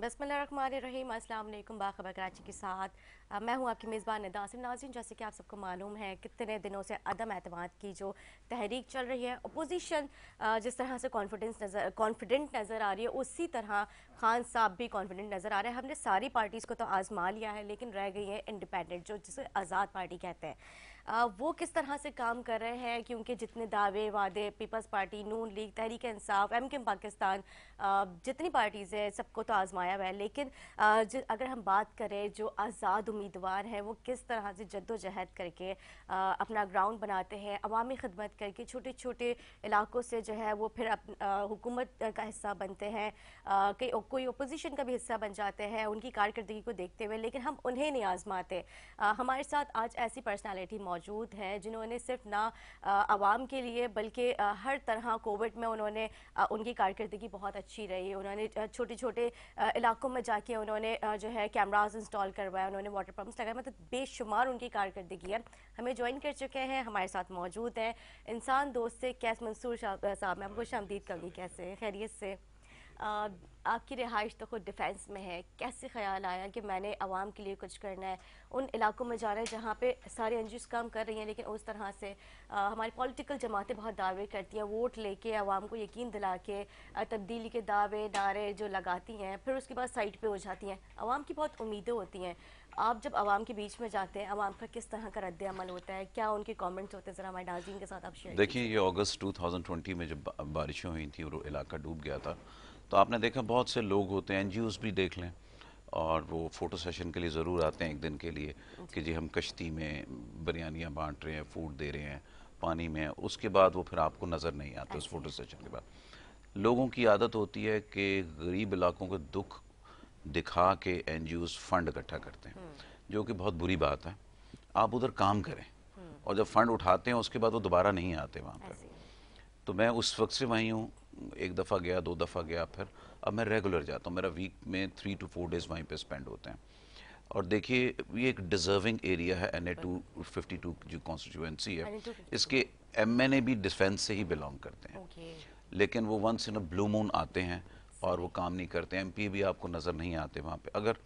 बसमीम अल्लाम बाबर कराची के साथ मैं हूं आपकी मेज़बान नदासिम नाजिन जैसे कि आप सबको मालूम है कितने दिनों से अदम अतमाद की जो तहरीक चल रही है अपोजिशन जिस तरह से कॉन्फिडेंस नज़र कॉन्फिडेंट नज़र आ रही है उसी तरह खान साहब भी कॉन्फिडेंट नज़र आ रहे हैं हमने सारी पार्टीज़ को तो आज़मा लिया है लेकिन रह गई है इंडिपेंडेंट जो जिसे आज़ाद पार्टी कहते हैं वो किस तरह से काम कर रहे हैं क्योंकि जितने दावे वादे Peoples Party Noon League Tehreek Insaf एम किम पाकिस्तान जितनी पार्टीज़ हैं सबको तो आजमाया हुआ है लेकिन अगर हम बात करें जो आज़ाद उम्मीदवार हैं वो किस तरह से जद्दोजहद करके अपना ग्राउंड बनाते हैं अवामी खदमत करके छोटे छोटे इलाकों से जो है वो फिर हुकूमत का हिस्सा बनते हैं कई कोई अपोजिशन का भी हिस्सा बन जाते हैं उनकी कारकर्दगी को देखते हुए लेकिन हम उन्हें नहीं आजमाते हमारे साथ आज ऐसी पर्सनैलिटी मौजूद हैं जिन्होंने सिर्फ ना आवाम के लिए बल्कि हर तरह कोविड में उन्होंने उनकी कारकर्दगी बहुत अच्छी रही उन्होंने छोटे छोटे इलाकों में जाके उन्होंने जो है कैमराज इंस्टॉल करवाया उन्होंने वाटर पम्प्स लगाए मतलब बेशुमार उनकी कारकर्दगी है हमें ज्वाइन कर चुके हैं हमारे साथ मौजूद हैं इंसान दोस्त से कैस मंसूर साहब मैं आपको शामदीद करूँगी कैसे खैरियत से आपकी रिहाइश तो खुद डिफेंस में है कैसे ख्याल आया कि मैंने आवाम के लिए कुछ करना है उन इलाकों में जाना है जहाँ पे सारे एन काम कर रही हैं लेकिन उस तरह से आ, हमारी पॉलिटिकल जमातें बहुत दावे करती हैं वोट लेके आवाम को यकीन दिला के तब्दीली के दावे नारे जो लगाती हैं फिर उसके बाद साइड पर हो जाती हैं आवाम की बहुत उम्मीदें होती हैं आप जब आवाम के बीच में जाते हैं आवाम का किस तरह का रद्द अमल होता है क्या उनके कॉमेंट्स होते हैं ज़रा हमारे नाजीन के साथ आप शेयर देखिए ये अगस्त टू में जब बारिशें हुई थी और इलाका डूब गया था तो आपने देखा बहुत से लोग होते हैं एन भी देख लें और वो फ़ोटो सेशन के लिए ज़रूर आते हैं एक दिन के लिए कि जी हम कश्ती में बिरयानियाँ बांट रहे हैं फूड दे रहे हैं पानी में उसके बाद वो फिर आपको नज़र नहीं आते उस फ़ोटो सेशन के बाद लोगों की आदत होती है कि गरीब इलाकों के दुख दिखा के एन फंड इकट्ठा करते हैं hmm. जो कि बहुत बुरी बात है आप उधर काम करें hmm. और जब फंड उठाते हैं उसके बाद वो दोबारा नहीं आते वहाँ पर तो मैं उस वक्त से वहीं हूँ एक दफ़ा गया दो दफ़ा गया फिर अब मैं रेगुलर जाता हूँ मेरा वीक में थ्री टू फोर डेज़ वहीं पे स्पेंड होते हैं और देखिए ये एक डिजर्विंग एरिया है N A two fifty two जो कॉन्स्टिट्यूएंसी है इसके एम एन ए भी डिफेंस से ही बिलोंग करते हैं लेकिन वो once in a blue moon आते हैं और वो काम नहीं करते एम पी भी आपको नज़र नहीं आते वहाँ पर अगर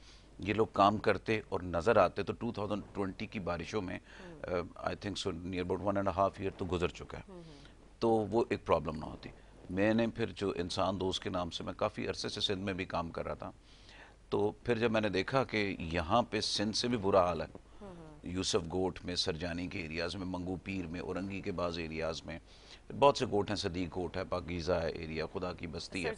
ये लोग काम करते और नज़र आते तो 2020 की बारिशों में I think so near about one and half year तो गुजर चुका है हम्म, हम्म। तो वो एक प्रॉब्लम ना होती मैंने फिर जो इंसान दोस्त के नाम से मैं काफ़ी अरसे से सिंध में भी काम कर रहा था तो फिर जब मैंने देखा कि यहाँ पे सिंध से भी बुरा हाल है यूसुफ गोट में सरजानी के एरियाज़ में मंगू पीर में औरंगी के बाज़ एरियाज़ में बहुत से गोट हैं सदी गोट है पाकिज़ा है एरिया खुदा की बस्ती है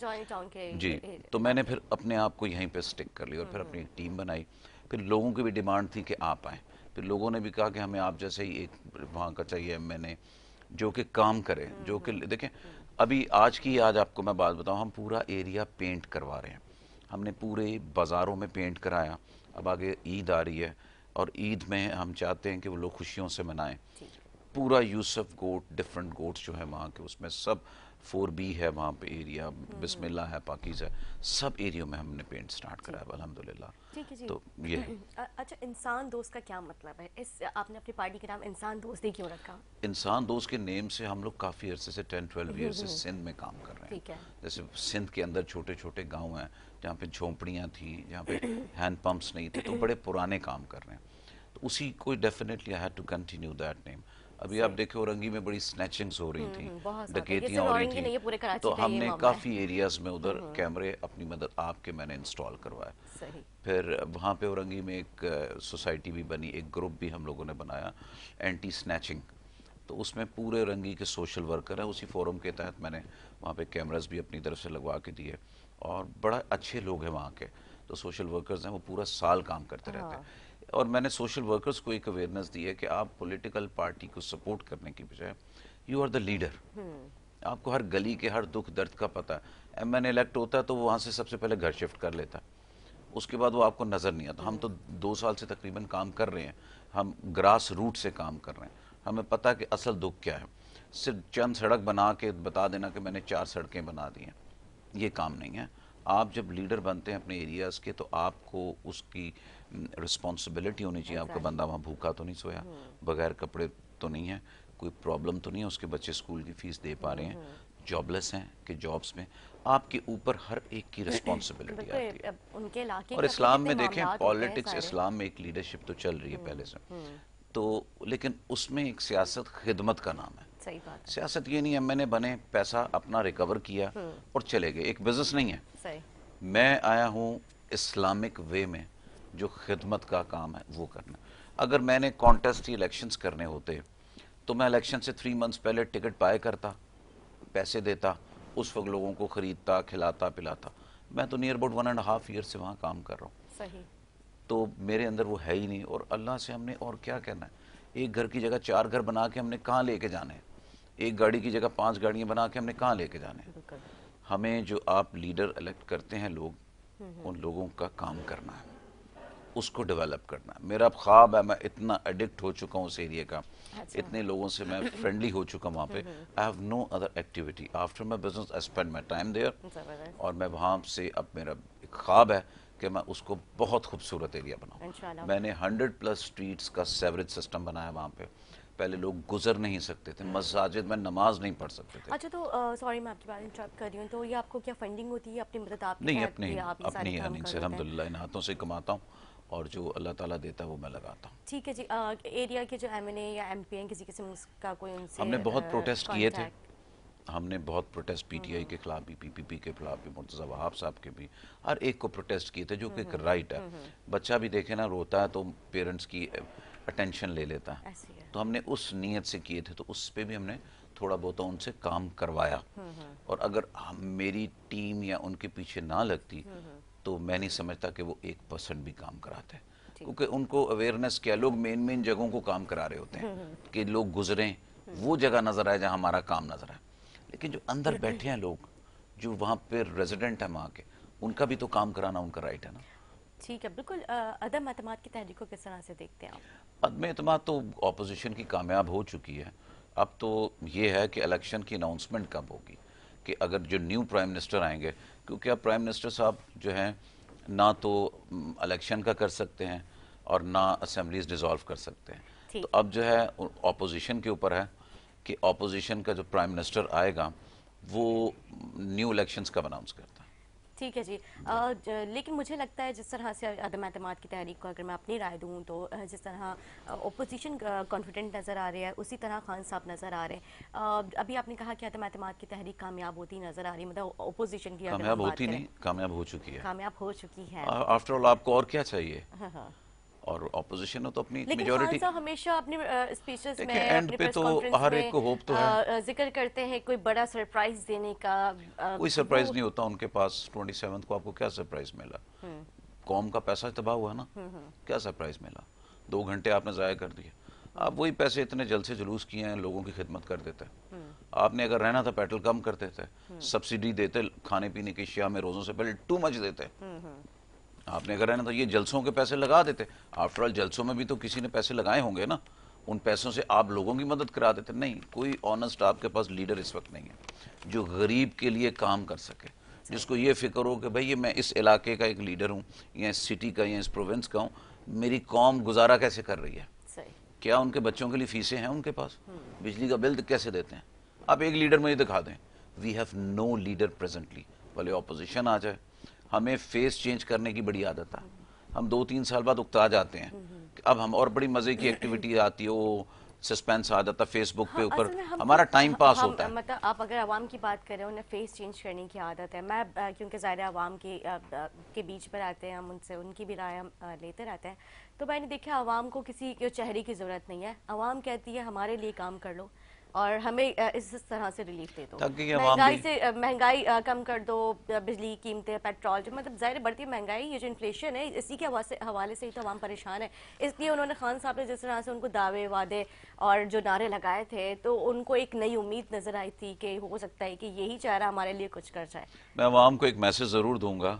जी तो मैंने फिर अपने आप को यहीं पर स्टिक कर लिया और फिर अपनी टीम बनाई फिर लोगों की भी डिमांड थी कि आप आएँ फिर लोगों ने भी कहा कि हमें आप जैसे ही एक वहाँ का चाहिए मैंने जो कि काम करे जो कि हम्म, हम्म। देखें अभी आज की आज आपको मैं बात बताऊँ हम पूरा एरिया पेंट करवा रहे हैं हमने पूरे बाज़ारों में पेंट कराया अब आगे ईद आ रही है और ईद में हम चाहते हैं कि वो लोग खुशियों से मनाएं पूरा यूसफ़ गोट डिफरेंट गोट्स जो है वहाँ के उसमें सब फोर बी है वहाँ पे एरिया हम्म। बिस्मिल्ला है पाकिज है सब एरियो में हमने पेंट स्टार्ट करा है अलहमदिल्ला तो ये अच्छा इंसान दोस्त का क्या मतलब है इस आपने अपनी पार्टी का नाम इंसान दोस्त ही क्यों रखा इंसान दोस्त के नेम से हम लोग काफ़ी अरसे से टेन ट्वेल्व ईयर से हम्म, हम्म। सिंध में काम कर रहे हैं जैसे सिंध के अंदर छोटे छोटे गाँव हैं जहाँ पे झोंपड़ियाँ थी जहाँ पे हैंड पम्प्स नहीं थे तो बड़े पुराने काम कर रहे हैं तो उसी को definitely I had to continue that name अभी आप देखो औरंगी में बड़ी स्नैचिंग्स हो रही हम्म, थी हम्म, डकैतियां हो रही थी तो हमने काफ़ी एरियाज में उधर हम्म। कैमरे अपनी मदद आपके मैंने इंस्टॉल करवाए फिर वहाँ पे औरंगी में एक सोसाइटी भी बनी एक ग्रुप भी हम लोगों ने बनाया एंटी स्नैचिंग तो उसमें पूरे रंगी के सोशल वर्कर हैं उसी फोरम के तहत मैंने वहाँ पे कैमरास भी अपनी तरफ से लगवा के दिए और बड़ा अच्छे लोग हैं वहाँ के तो सोशल वर्कर्स हैं वो पूरा साल काम करते रहते हैं हाँ। और मैंने सोशल वर्कर्स को एक अवेयरनेस दी है कि आप पॉलिटिकल पार्टी को सपोर्ट करने की बजाय यू आर द लीडर आपको हर गली के हर दुख दर्द का पता है एम एन इलेक्ट होता तो वहाँ से सबसे पहले घर शिफ्ट कर लेता उसके बाद वो आपको नज़र नहीं आता हम तो हम्म। दो साल से तकरीबन काम कर रहे हैं हम ग्रास रूट से काम कर रहे हैं हमें पता कि असल दुख क्या है सिर्फ चंद सड़क बना के बता देना कि मैंने चार सड़कें बना दी हैं ये काम नहीं है आप जब लीडर बनते हैं अपने एरियाज़ के तो आपको उसकी रिस्पॉन्सिबिलिटी होनी चाहिए आपका बंदा वहाँ भूखा तो नहीं सोया हम्म। बगैर कपड़े तो नहीं है कोई प्रॉब्लम तो नहीं है उसके बच्चे स्कूल की फ़ीस दे पा रहे हैं जॉबलेस हम्म। हैं कि जॉब्स में आपके ऊपर हर एक की रिस्पॉन्सिबिलिटी आती है उनके और इस्लाम में देखें पॉलिटिक्स इस्लाम में एक लीडरशिप तो चल रही है हम्म, पहले से तो लेकिन उसमें एक सियासत खिदमत का नाम है सही बात सियासत ये नहीं है मैंने बने पैसा अपना रिकवर किया और चले गए एक बिजनेस नहीं है मैं आया हूँ इस्लामिक वे में जो खिदमत का काम है वो करना अगर मैंने कॉन्टेस्ट इलेक्शंस करने होते तो मैं इलेक्शन से थ्री मंथ्स पहले टिकट पाए करता पैसे देता उस वक्त लोगों को ख़रीदता खिलाता पिलाता मैं तो near about one and half year से वहाँ काम कर रहा हूँ तो मेरे अंदर वो है ही नहीं और अल्लाह से हमने और क्या कहना है एक घर की जगह चार घर बना के हमने कहाँ लेके जाने हैं एक गाड़ी की जगह पांच गाड़ियाँ बना के हमने कहाँ लेके जाने हैं हमें जो आप लीडर इलेक्ट करते हैं लोग हम्म, हम्म। उन लोगों का काम करना है उसको डेवलप करना है मेरा ख्वाब है मैं इतना एडिक्ट हो चुका हूँ उस एरिया का अच्छा। इतने लोगों से मैं फ्रेंडली हो चुका वहाँ पे I have no other activity after my business I spend my time there और मैं वहाँ से अब मेरा एक ख्वाब है कि मैं उसको बहुत खूबसूरत एरिया बनाऊँ मैंने हंड्रेड प्लस स्ट्रीट्स का सेवरेज सिस्टम बनाया वहाँ पे पहले लोग गुजर नहीं सकते थे मस्जिद में नमाज नहीं पढ़ सकते थे अच्छा तो सॉरी मैं आपकी बात इंटरप्ट कर रही हूं तो ये आपको क्या फंडिंग होती है अपनी मदद आप नहीं अपने अपनी अर्निंग से अल्हम्दुलिल्लाह इन हाथों से कमाता हूं और जो अल्लाह ताला देता है वो मैं लगाता हूँ ठीक है जी आ, एरिया के जो एम या एम पी किसी किस्म का कोई उनसे हमने बहुत प्रोटेस्ट किए थे हमने बहुत प्रोटेस्ट हम्म। पीटीआई के खिलाफ भी पीपीपी के खिलाफ भी मुर्तजा वहाब साहब के भी हर एक को प्रोटेस्ट किए थे जो कि एक राइट हम्म, है हम्म, बच्चा भी देखे ना रोता है तो पेरेंट्स की अटेंशन ले लेता है तो हमने उस नीयत से किए थे तो उस पर भी हमने थोड़ा बहुत उनसे काम करवाया और अगर हम मेरी टीम या उनके पीछे ना लगती तो मैं नहीं समझता कि वो एक परसेंट भी काम कराते हैं क्योंकि उनको अवेयरनेस क्या लोग मेन मेन जगहों को काम करा रहे होते हैं हम्म, हम्म। कि लोग गुजरें हम्म। वो जगह नज़र आए जहाँ हमारा काम नज़र आए लेकिन जो अंदर बैठे हैं लोग जो वहाँ पे रेजिडेंट हैं वहाँ के उनका भी तो काम कराना उनका राइट है ना ठीक है बिल्कुल अदम अतमाद की तहरीक को किस तरह से देखते हैं अदम अतमाद तो अपोजिशन की कामयाब हो चुकी है अब तो ये है कि इलेक्शन की अनाउंसमेंट कब होगी कि अगर जो न्यू प्राइम मिनिस्टर आएंगे क्योंकि अब प्राइम मिनिस्टर साहब जो हैं ना तो इलेक्शन का कर सकते हैं और ना असम्बलीज डिज़ोल्व कर सकते हैं तो अब जो है अपोजिशन के ऊपर है कि अपोजिशन का जो प्राइम मिनिस्टर आएगा वो न्यू इलेक्शंस कब अनाउंस करें ठीक है जी लेकिन मुझे लगता है जिस तरह से अदम अहतम की तहरीक को अगर मैं अपनी राय दूँ तो जिस तरह ओपोजिशन कॉन्फिडेंट नज़र आ रही है उसी तरह खान साहब नज़र आ रहे हैं अभी आपने कहा कि अदम अहतम की तहरीक कामयाब होती नज़र आ रही है मतलब ओपोजिशन की कामयाब होती नहीं कामयाब हो चुकी है कामयाब हो चुकी है आफ्टर ऑल आपको और क्या चाहिए हाँ, हाँ। और ऑपोजिशन हो तो अपनी मेजोरिटी हमेशा अपने स्पीचेस में एंड पे तो हर एक को होप तो है जिक्र करते हैं कोई बड़ा सरप्राइज देने का कोई सरप्राइज नहीं होता उनके पास ट्वेंटी को आपको क्या सरप्राइज मिला कॉम हम्म। का पैसा तबाह हुआ ना हम्म, हम्म। क्या सरप्राइज मिला दो घंटे आपने ज़ाया कर दिए आप वही पैसे इतने जल से जुलूस किए हैं लोगों की खिदमत कर देते हैं आपने अगर रहना था पेट्रोल कम करते थे सब्सिडी देते खाने पीने की शिया में रोज़ों से पहले टू मच देते आपने है ना तो ये जलसों के पैसे लगा देते आफ्टरऑल जलसों में भी तो किसी ने पैसे लगाए होंगे ना उन पैसों से आप लोगों की मदद करा देते नहीं कोई ऑनेस्ट आपके पास लीडर इस वक्त नहीं है जो गरीब के लिए काम कर सके जिसको ये फिक्र हो कि भाई ये मैं इस इलाके का एक लीडर हूँ या इस सिटी का या इस प्रोविंस का हूँ मेरी कौम गुजारा कैसे कर रही है क्या उनके बच्चों के लिए फीसें हैं उनके पास बिजली का बिल कैसे देते हैं आप एक लीडर मुझे दिखा दें we have no leader presently भले ऑपोजिशन आ जाए हमें फेस चेंज करने की बड़ी आदत है हम दो तीन साल बाद उकता जाते हैं अब हम और बड़ी मज़े की एक्टिविटी आती है वो सस्पेंस आ जाता फेसबुक हाँ, पे ऊपर हमारा टाइम पास हम, होता है मतलब आप अगर आवाम की बात करें उन्हें फेस चेंज करने की आदत है मैं क्योंकि ज़ाहिर आवाम के आ, के बीच पर आते हैं हम उनसे उनकी भी राय हम लेते रहते हैं तो मैंने देखा आवाम को किसी के चेहरे की ज़रूरत नहीं है आवाम कहती है हमारे लिए काम कर लो और हमें इस तरह से रिलीफ दे दो महंगाई से महंगाई कम कर दो बिजली कीमतें पेट्रोल जो मतलब ज़ाहिर बढ़ती है महंगाई ये जो इन्फ्लेशन है इसी के हवाले से ही तो परेशान है इसलिए उन्होंने खान साहब ने जिस तरह से उनको दावे वादे और जो नारे लगाए थे तो उनको एक नई उम्मीद नज़र आई थी कि हो सकता है कि यही चेहरा हमारे लिए कुछ कर जाए मैं आवाम को एक मैसेज ज़रूर दूंगा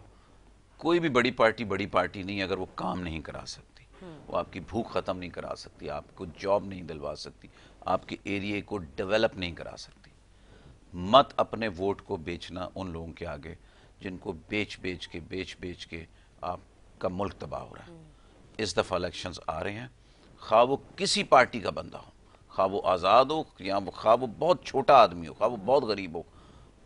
कोई भी बड़ी पार्टी बड़ी पार्टी नहीं अगर वो काम नहीं करा सकती हम्म। वो आपकी भूख ख़त्म नहीं करा सकती आपको जॉब नहीं दिलवा सकती आपके एरिए को डेवलप नहीं करा सकती मत अपने वोट को बेचना उन लोगों के आगे जिनको बेच बेच के बेच बेच के आपका मुल्क तबाह हो रहा है हम्म। इस दफ़ा इलेक्शन आ रहे हैं खा वो किसी पार्टी का बंदा हो खा वो आज़ाद हो या वो खा वो बहुत छोटा आदमी हो खा वो बहुत गरीब हो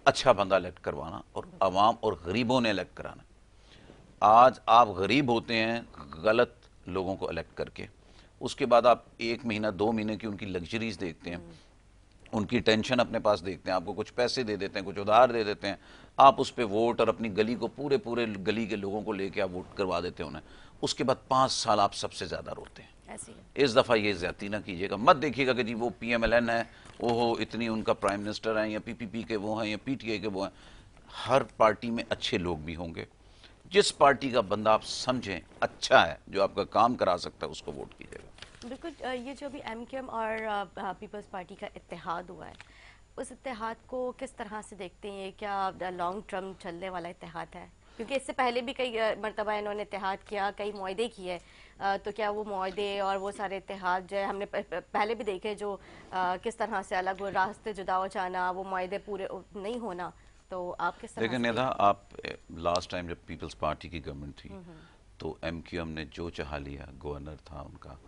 अच्छा बंदा इलेक्ट करवाना और आवाम और गरीबों ने इलेक्ट कराना आज आप गरीब होते हैं गलत लोगों को इलेक्ट करके उसके बाद आप एक महीना दो महीने की उनकी लग्जरीज देखते हैं हम्म। उनकी टेंशन अपने पास देखते हैं आपको कुछ पैसे दे देते हैं कुछ उधार दे देते हैं आप उस पर वोट और अपनी गली को पूरे पूरे गली के लोगों को लेके आप वोट करवा देते हैं उन्हें उसके बाद पाँच साल आप सबसे ज़्यादा रोते हैं इस दफ़ा ये ज्यादा ना कीजिएगा मत देखिएगा कि जी वो पी एम एल एन है ओहो इतनी उनका प्राइम मिनिस्टर है या पी पी पी के वो हैं या पी टी आई के वो हैं हर पार्टी में अच्छे लोग भी होंगे जिस पार्टी का बंदा आप समझें अच्छा है जो आपका काम करा सकता है उसको वोट कीजिएगा बिल्कुल ये जो अभी एम क्यू एम और पीपल्स पार्टी का इतिहाद हुआ है उस इतिहाद को किस तरह से देखते हैं क्या लॉन्ग टर्म चलने वाला इतिहाद है क्योंकि इससे पहले भी कई मरतबा इन्होंने इतिहाद किया कई माहदे किए तो क्या वो माहदे और वो सारे इतिहाद जो है हमने पहले भी देखे जो किस तरह से अलग रास्ते जुदा हो जाना वो माहदे पूरे नहीं होना तो आप किस तरह देखें नेहा आप लास्ट टाइम जब पीपल्स पार्टी की गवर्नमेंट थी हम्म, हम्म। तो एम क्यू एम ने जो चाह लिया गवर्नर था उनका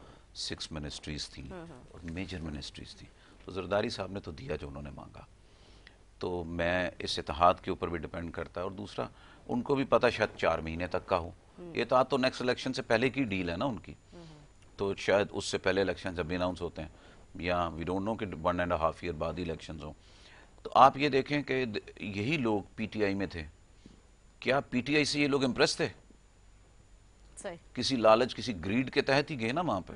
सिक्स मिनिस्ट्रीज थी और मेजर मिनिस्ट्रीज थी तो जरदारी साहब ने तो दिया जो उन्होंने मांगा तो मैं इस इतिहाद के ऊपर भी डिपेंड करता है और दूसरा उनको भी पता शायद चार महीने तक का हो हम्म। ये तो नेक्स्ट इलेक्शन तो से पहले की डील है ना उनकी हाँ, हाँ। तो शायद उससे पहले इलेक्शन जब भी अनाउंस होते हैं या वी डोंट नो कि वन एंड हाफ ईयर बाद ही इलेक्शन हों तो आप ये देखें कि यही लोग पीटीआई में थे क्या पीटीआई से ये लोग इम्प्रेस थे किसी लालच किसी ग्रीड के तहत ही गए ना वहां पर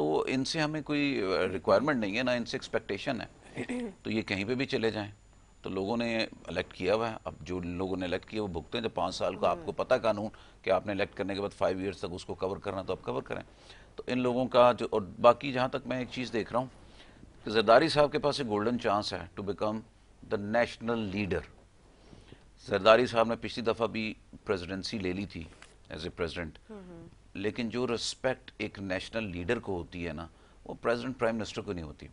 तो इनसे हमें कोई रिक्वायरमेंट नहीं है ना इनसे एक्सपेक्टेशन है तो ये कहीं पे भी चले जाएं तो लोगों ने इलेक्ट किया हुआ है अब जो लोगों ने इलेक्ट किया वो भुगते हैं जब पाँच साल का आपको पता कानून कि आपने इलेक्ट करने के बाद फाइव ईयर्स तक उसको कवर करना तो आप कवर करें तो इन लोगों का जो और बाकी जहाँ तक मैं एक चीज़ देख रहा हूँ कि जरदारी साहब के पास एक गोल्डन चांस है to become the national leader Zardari साहब ने पिछली दफ़ा भी प्रेजिडेंसी ले ली थी एज ए प्रेजिडेंट लेकिन जो रिस्पेक्ट एक नेशनल लीडर को होती है ना वो प्रेसिडेंट प्राइम मिनिस्टर को नहीं होती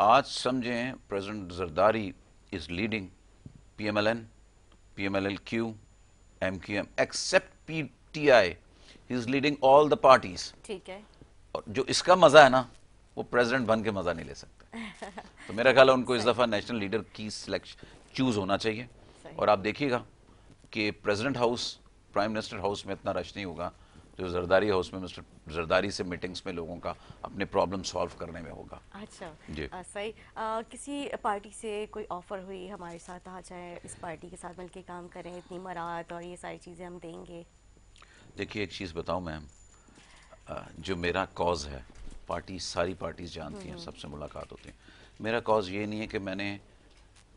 आज समझें president Zardari is leading P M L N P M L L Q M Q M except P T I is leading all the parties ठीक है और जो इसका मज़ा है ना वो प्रेसिडेंट बन के मज़ा नहीं ले सकते तो मेरा ख्याल है उनको इस दफ़ा नेशनल लीडर की सिलेक्शन चूज़ होना चाहिए और आप देखिएगा कि president house prime minister house में इतना रश नहीं होगा जो जरदारी हाउस में मिस्टर जरदारी से मीटिंग्स में लोगों का अपने प्रॉब्लम सॉल्व करने में होगा अच्छा जी आ, सही आ, किसी पार्टी से कोई ऑफर हुई हमारे साथ आ जाए इस पार्टी के साथ मिलकर काम करें इतनी मरात और ये सारी चीज़ें हम देंगे देखिए एक चीज़ बताओ मैम जो मेरा कॉज है पार्टी सारी पार्टीज जानती हैं हम्म। सबसे मुलाकात होती है मेरा कॉज ये नहीं है कि मैंने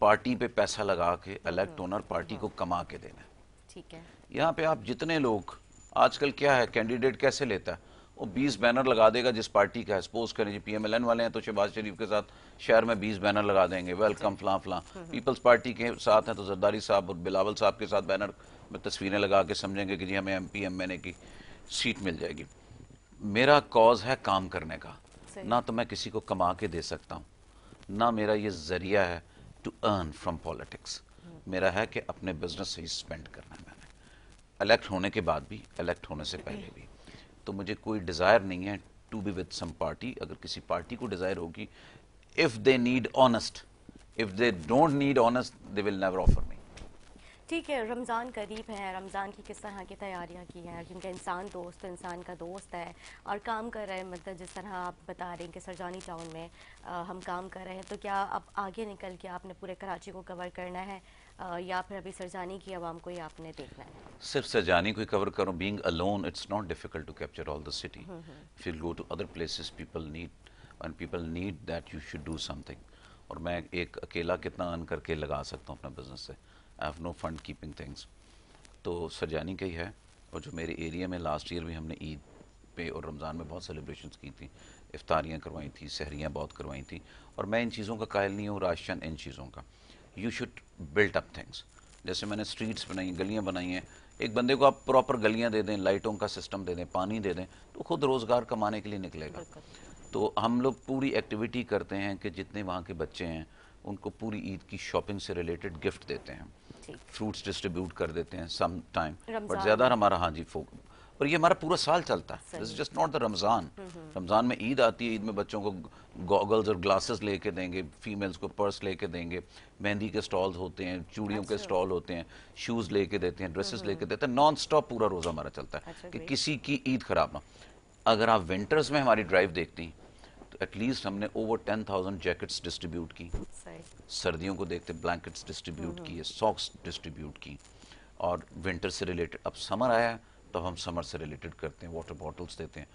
पार्टी पे पैसा लगा के इलेक्ट हम्म। और पार्टी को हाँ। कमा के देना है ठीक है यहाँ पे आप जितने लोग आजकल क्या है कैंडिडेट कैसे लेता है वो 20 बैनर लगा देगा जिस पार्टी का है सपोज करें जी पीएमएलएन वाले हैं तो शहबाज शरीफ के साथ शहर में 20 बैनर लगा देंगे वेलकम फलां फलां पीपल्स हम्म, पार्टी हम्म। के साथ हैं तो जरदारी साहब और बिलावल साहब के साथ बैनर में तस्वीरें लगा के समझेंगे कि जी हमें M P M N A की सीट मिल जाएगी मेरा कॉज है काम करने का ना तो मैं किसी को कमा के दे सकता हूँ ना मेरा ये जरिया है टू अर्न फ्राम पॉलिटिक्स मेरा है कि अपने बिजनेस से ही स्पेंड करना है इलेक्ट होने के बाद भी इलेक्ट होने से पहले भी तो मुझे कोई डिज़ायर नहीं है to be with some party अगर किसी पार्टी को डिज़ायर होगी if they need honest if they don't need honest they will never offer me ठीक है रमज़ान करीब है रमज़ान की किस तरह की तैयारियां की हैं क्योंकि इंसान दोस्त इंसान का दोस्त है और काम कर रहे हैं मतलब जिस तरह आप बता रहे हैं कि सरजानी टाउन में आ, हम काम कर रहे हैं तो क्या अब आगे निकल के आपने पूरे कराची को कवर करना है या फिर अभी सरजानी की आवाम को ही आपने देखना है सिर्फ सरजानी को ही कवर करूँ being alone it's not difficult to capture all the city if you go to other places people need and people need that you should do something और मैं एक अकेला कितना अर्न करके लगा सकता हूँ अपना बिजनेस से I have no fund keeping things तो सरजानी का ही है और जो मेरे एरिया में लास्ट ईयर भी हमने ईद पे और रमज़ान में बहुत सेलिब्रेशन की थी इफ्तारियाँ करवाई थी सहरियाँ बहुत करवाई थी और मैं इन चीज़ों का कायल नहीं हूँ राशन इन चीज़ों का you should built up things जैसे मैंने स्ट्रीट्स बनाई गलियाँ बनाई हैं एक बंदे को आप प्रॉपर गलियाँ दे दें लाइटों का सिस्टम दे दें पानी दे दें तो खुद रोज़गार कमाने के लिए निकलेगा तो हम लोग पूरी एक्टिविटी करते हैं कि जितने वहाँ के बच्चे हैं उनको पूरी ईद की शॉपिंग से रिलेटेड गिफ्ट देते हैं फ्रूट्स डिस्ट्रीब्यूट कर देते हैं सम टाइम बट ज़्यादा हमारा हाँ जी और ये हमारा पूरा साल चलता है this just not the Ramzan Ramzan में ईद आती है ईद में बच्चों को गॉगल्स और ग्लासेस लेके देंगे फीमेल्स को पर्स लेके देंगे मेहंदी के स्टॉल्स होते हैं चूड़ियों के स्टॉल अच्छा। होते हैं शूज़ लेके देते हैं ड्रेसेस हम्म, लेके हम्म। देते हैं नॉन स्टॉप पूरा रोज़ा हमारा चलता है अच्छा, कि किसी की ईद ख़राब ना अगर आप विंटर्स में हमारी ड्राइव देखती हैं तो एटलीस्ट हमने over ten thousand jackets distribute की सर्दियों को देखते ब्लैंकेट्स डिस्ट्रीब्यूट किए सॉक्स डिस्ट्रीब्यूट की और विंटर से रिलेटेड अब समर आया तो हम समर से रिलेटेड करते हैं वाटर बॉटल्स देते हैं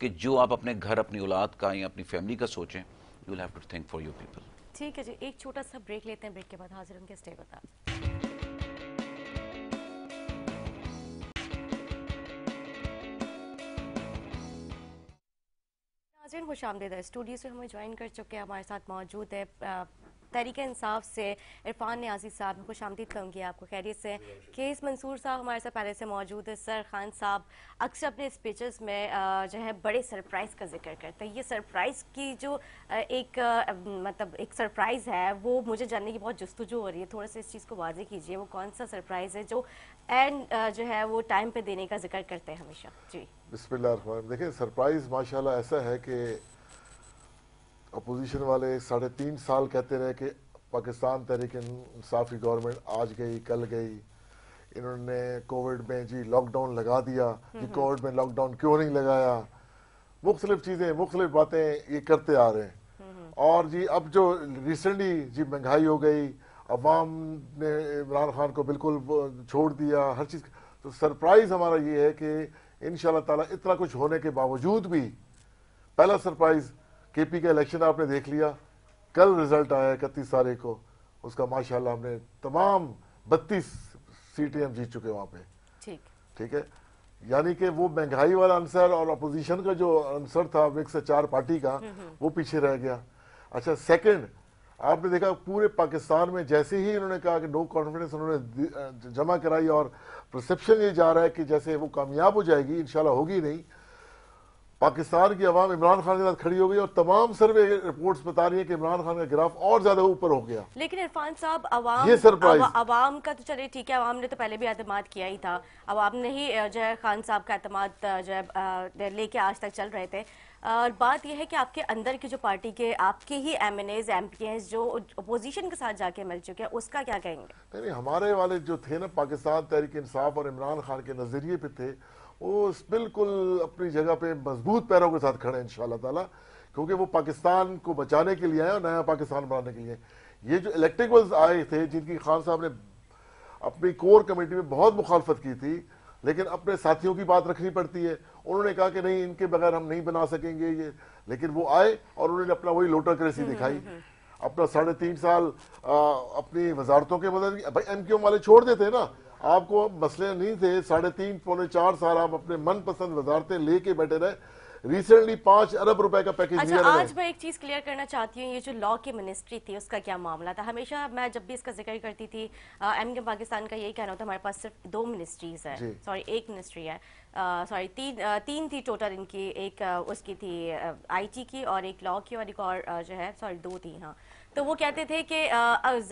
कि जो आप अपने घर अपनी औलाद का या अपनी फैमिली का सोचें you have to think for your people ठीक है जी एक छोटा सा ब्रेक लेते हैं ब्रेक के बाद हाजिर होंगे स्टे बता खुश आमदेद है स्टूडियो से हमें ज्वाइन कर चुके हैं हमारे साथ मौजूद है तहरीक इंसाफ से इरफान न्याजी साहब खुश आमदीद कहूँगी आपको खैरियत से केस मंसूर साहब हमारे साथ पहले से मौजूद है सर खान साहब अक्सर अपने स्पीचेस में जो है बड़े सरप्राइज़ का जिक्र करते हैं ये सरप्राइज़ की जो एक मतलब एक सरप्राइज़ है वो मुझे जानने की बहुत जस्तुजू हो रही है थोड़ा सा इस चीज़ को वाजे कीजिए वो कौन सा सरप्राइज़ है जो एंड जो है वो टाइम पर देने का जिक्र करते हैं हमेशा जी बिस्मिल्लाह देखिए सरप्राइज़ माशाल्लाह ऐसा है कि अपोजिशन वाले साढ़े तीन साल कहते रहे कि पाकिस्तान तहरीक इंसाफ की गवर्नमेंट आज गई कल गई इन्होंने कोविड में जी लॉकडाउन लगा दिया कि हम्म। कोविड में लॉकडाउन क्यों नहीं लगाया मुख्तलिफ चीज़ें मुख्तलिफ बातें ये करते आ रहे हैं हम्म। और जी अब जो रिसेंटली जी महंगाई हो गई अवाम ने इमरान खान को बिल्कुल छोड़ दिया हर चीज़ तो सरप्राइज़ हमारा ये है कि इन ताला इतना कुछ होने के बावजूद भी पहला सरप्राइज़ के पी का इलेक्शन आपने देख लिया कल रिजल्ट आया इकतीस तारीख को उसका माशाल्लाह हमने तमाम बत्तीस सीटें हम जीत चुके वहाँ पे ठीक ठीक है यानी कि वो महंगाई वाला आंसर और अपोजिशन का जो आंसर था मिक्स चार पार्टी का हम्म, हम्म। वो पीछे रह गया अच्छा सेकंड आपने देखा पूरे पाकिस्तान में जैसे ही इन्होंने कहा कि नो कॉन्फिडेंस उन्होंने जमा कराई और प्रसप्शन ये जा रहा है कि जैसे वो कामयाब हो जाएगी इंशाल्लाह होगी नहीं पाकिस्तान की आवाम इमरान खान के साथ खड़ी हो गई और तमाम सर्वे रिपोर्ट्स बता रही है कि इमरान खान का ग्राफ और ज्यादा ऊपर हो गया लेकिन इरफान साहब आवाम ये सरप्राइज आवाम का तो चले ठीक है आवाम ने तो पहले भी एतम किया ही था आवाम ने ही जो है खान साहब का एतम जो है लेके आज तक चल रहे थे और बात यह है कि आपके अंदर की जो पार्टी के आपके ही M N As M P S जो अपोजिशन के साथ जाके मिल चुके हैं उसका क्या कहेंगे नहीं हमारे वाले जो थे ना पाकिस्तान तहरीक इंसाफ और इमरान खान के नजरिए पे थे वो बिल्कुल अपनी जगह पे मजबूत पैरों के साथ खड़े हैं इन ताला क्योंकि वो पाकिस्तान को बचाने के लिए आए और नया पाकिस्तान बनाने के लिए ये जो इलेक्ट्रिकल्स आए थे जिनकी खान साहब ने अपनी कोर कमेटी में बहुत मुखालफत की थी लेकिन अपने साथियों की बात रखनी पड़ती है उन्होंने कहा कि नहीं इनके बगैर हम नहीं बना सकेंगे ये लेकिन वो आए और उन्होंने अपना वही लोटाक्रेसी दिखाई हम्म, हम्म, हम्म। अपना साढ़े तीन साल आ, अपनी वजारतों के मदद भाई एम क्यू वाले छोड़ देते ना आपको मसले नहीं थे साढ़े तीन पौने चार साल आप अपने मनपसंद वजारते लेके बैठे रहे रिसेंटली पांच अरब रुपए का पैकेज अच्छा, आज मैं एक चीज क्लियर करना चाहती हूँ ये जो लॉ की मिनिस्ट्री थी उसका क्या मामला था हमेशा मैं जब भी इसका जिक्र करती थी एम के पाकिस्तान का यही कहना होता हमारे पास सिर्फ दो मिनिस्ट्रीज है सॉरी एक मिनिस्ट्री है सॉरी uh, तीन uh, तीन थी टोटल इनकी एक uh, उसकी थी आईटी uh, की और एक लॉ की और एक और uh, जो है सॉरी दो थी हाँ uh, तो वो कहते थे कि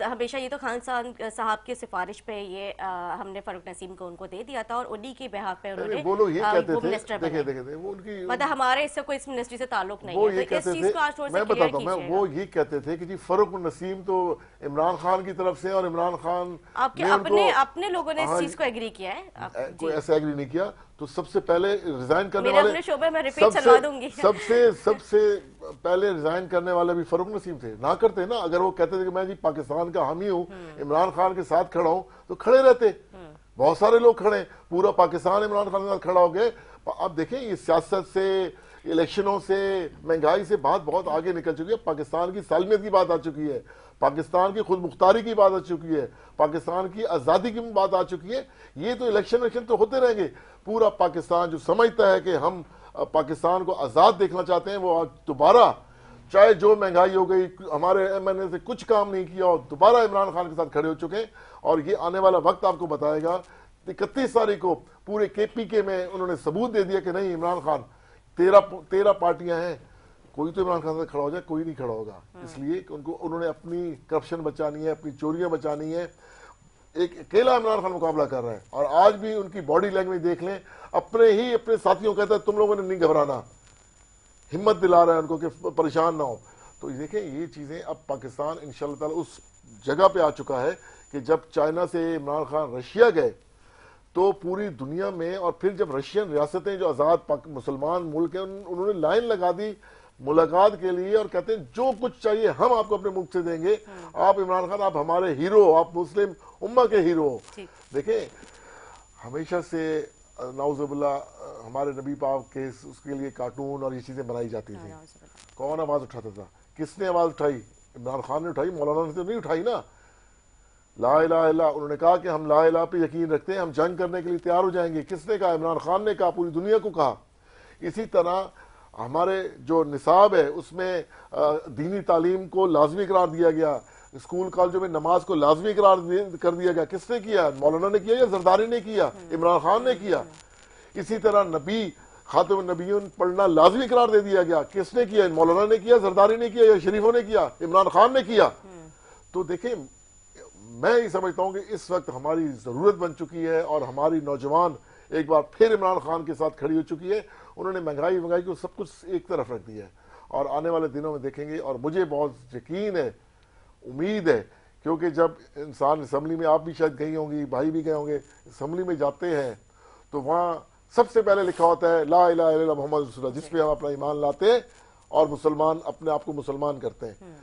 हमेशा ये तो खान साहब की सिफारिश पे ये आ, हमने फरूक नसीम को उनको दे दिया था और उन्हीं के बिहाफ पे उन्होंने वो लोग ये कहते थे देखे, देखे, देखे, वो उनकी मतलब हमारे इससे कोई इस मिनिस्ट्री से ताल्लुक नहीं है तो इस चीज मैं बताता हूँ वो ये कहते थे कि जी फरूक नसीम तो इमरान खान की तरफ से और इमरान खान आपके अपने अपने लोगों ने इस हाँ चीज को एग्री किया है कोई ऐसा एग्री नहीं किया तो सबसे पहले रिजाइन करने वाले सबसे सबसे सबसे पहले रिजाइन करने वाले भी फरूक नसीम थे ना करते ना अगर वो कहते थे कि मैं जी पाकिस्तान का हामी हूँ हम्म। इमरान खान के साथ खड़ा हूँ तो खड़े रहते हम्म। बहुत सारे लोग खड़े पूरा पाकिस्तान इमरान खान के साथ खड़ा हो गए आप देखें ये सियासत से इलेक्शनों से महंगाई से बात बहुत आगे निकल चुकी है पाकिस्तान की सालमियत की बात आ चुकी है पाकिस्तान की खुद मुख्तारी की बात आ चुकी है पाकिस्तान की आज़ादी की बात आ चुकी है ये तो इलेक्शन इलेक्शन तो होते रहेंगे पूरा पाकिस्तान जो समझता है कि हम पाकिस्तान को आज़ाद देखना चाहते हैं वो आज दोबारा चाहे जो महंगाई हो गई हमारे एम एन ए से कुछ काम नहीं किया और दोबारा इमरान खान के साथ खड़े हो चुके हैं और ये आने वाला वक्त आपको बताएगा इकतीस तारीख को पूरे के पी के में उन्होंने सबूत दे दिया कि नहीं इमरान खान तेरह तेरह पार्टियां हैं कोई तो इमरान खान से खड़ा हो जाए कोई नहीं खड़ा होगा हाँ। इसलिए कि उनको उन्होंने अपनी करप्शन बचानी है अपनी चोरियां बचानी है एक अकेला इमरान खान मुकाबला कर रहा है और आज भी उनकी बॉडी लैंग्वेज देख लें अपने ही अपने साथियों कहता है तुम लोगों ने नहीं घबराना हिम्मत दिला रहा है उनको कि परेशान ना हो तो देखें ये चीज़ें अब पाकिस्तान इन उस जगह पे आ चुका है कि जब चाइना से इमरान खान रशिया गए तो पूरी दुनिया में और फिर जब रशियन रियासतें जो आज़ाद मुसलमान मुल्क है उन्होंने लाइन लगा दी मुलाकात के लिए और कहते हैं जो कुछ चाहिए हम आपको अपने मुख से देंगे हाँ। आप इमरान खान आप हमारे हीरो आप मुस्लिम उम्मा के हीरो देखे हमेशा से नाउजबुल्ला हमारे नबी पाप के उसके लिए कार्टून और ये चीज़ें बनाई जाती थी कौन आवाज़ उठाता था किसने आवाज़ उठाई इमरान खान ने उठाई मौलाना ने तो नहीं उठाई ना ला ला उन्होंने कहा कि हम ला ला पे यकीन रखते हैं हम जंग करने के लिए तैयार हो जाएंगे किसने कहा इमरान खान ने कहा पूरी दुनिया को कहा इसी तरह हमारे जो निसाब है उसमें दीनी तालीम को लाजमी करार दिया गया स्कूल कॉलेजों में नमाज को लाजमी करार कर दिया गया किसने किया मौलाना ने किया या जरदारी ने किया हम्म। इमरान खान ने किया इसी तरह नबी खातम नबीन पढ़ना लाजमी करार दे दिया गया किसने किया मौलाना ने किया जरदारी ने किया या शरीफों ने किया इमरान खान ने किया हम्म। तो देखें मैं ये समझता हूँ कि इस वक्त हमारी ज़रूरत बन चुकी है और हमारी नौजवान एक बार फिर इमरान खान के साथ खड़ी हो चुकी है उन्होंने महंगाई महंगाई को सब कुछ एक तरफ रख दिया है और आने वाले दिनों में देखेंगे और मुझे बहुत यकीन है उम्मीद है क्योंकि जब इंसान इसम्बली में आप भी शायद गई होंगी भाई भी गए होंगे इसम्बली में जाते हैं तो वहाँ सबसे पहले लिखा होता है ला इला मोहम्मद जिसपे हम अपना ईमान लाते हैं और मुसलमान अपने आप को मुसलमान करते हैं हम्म।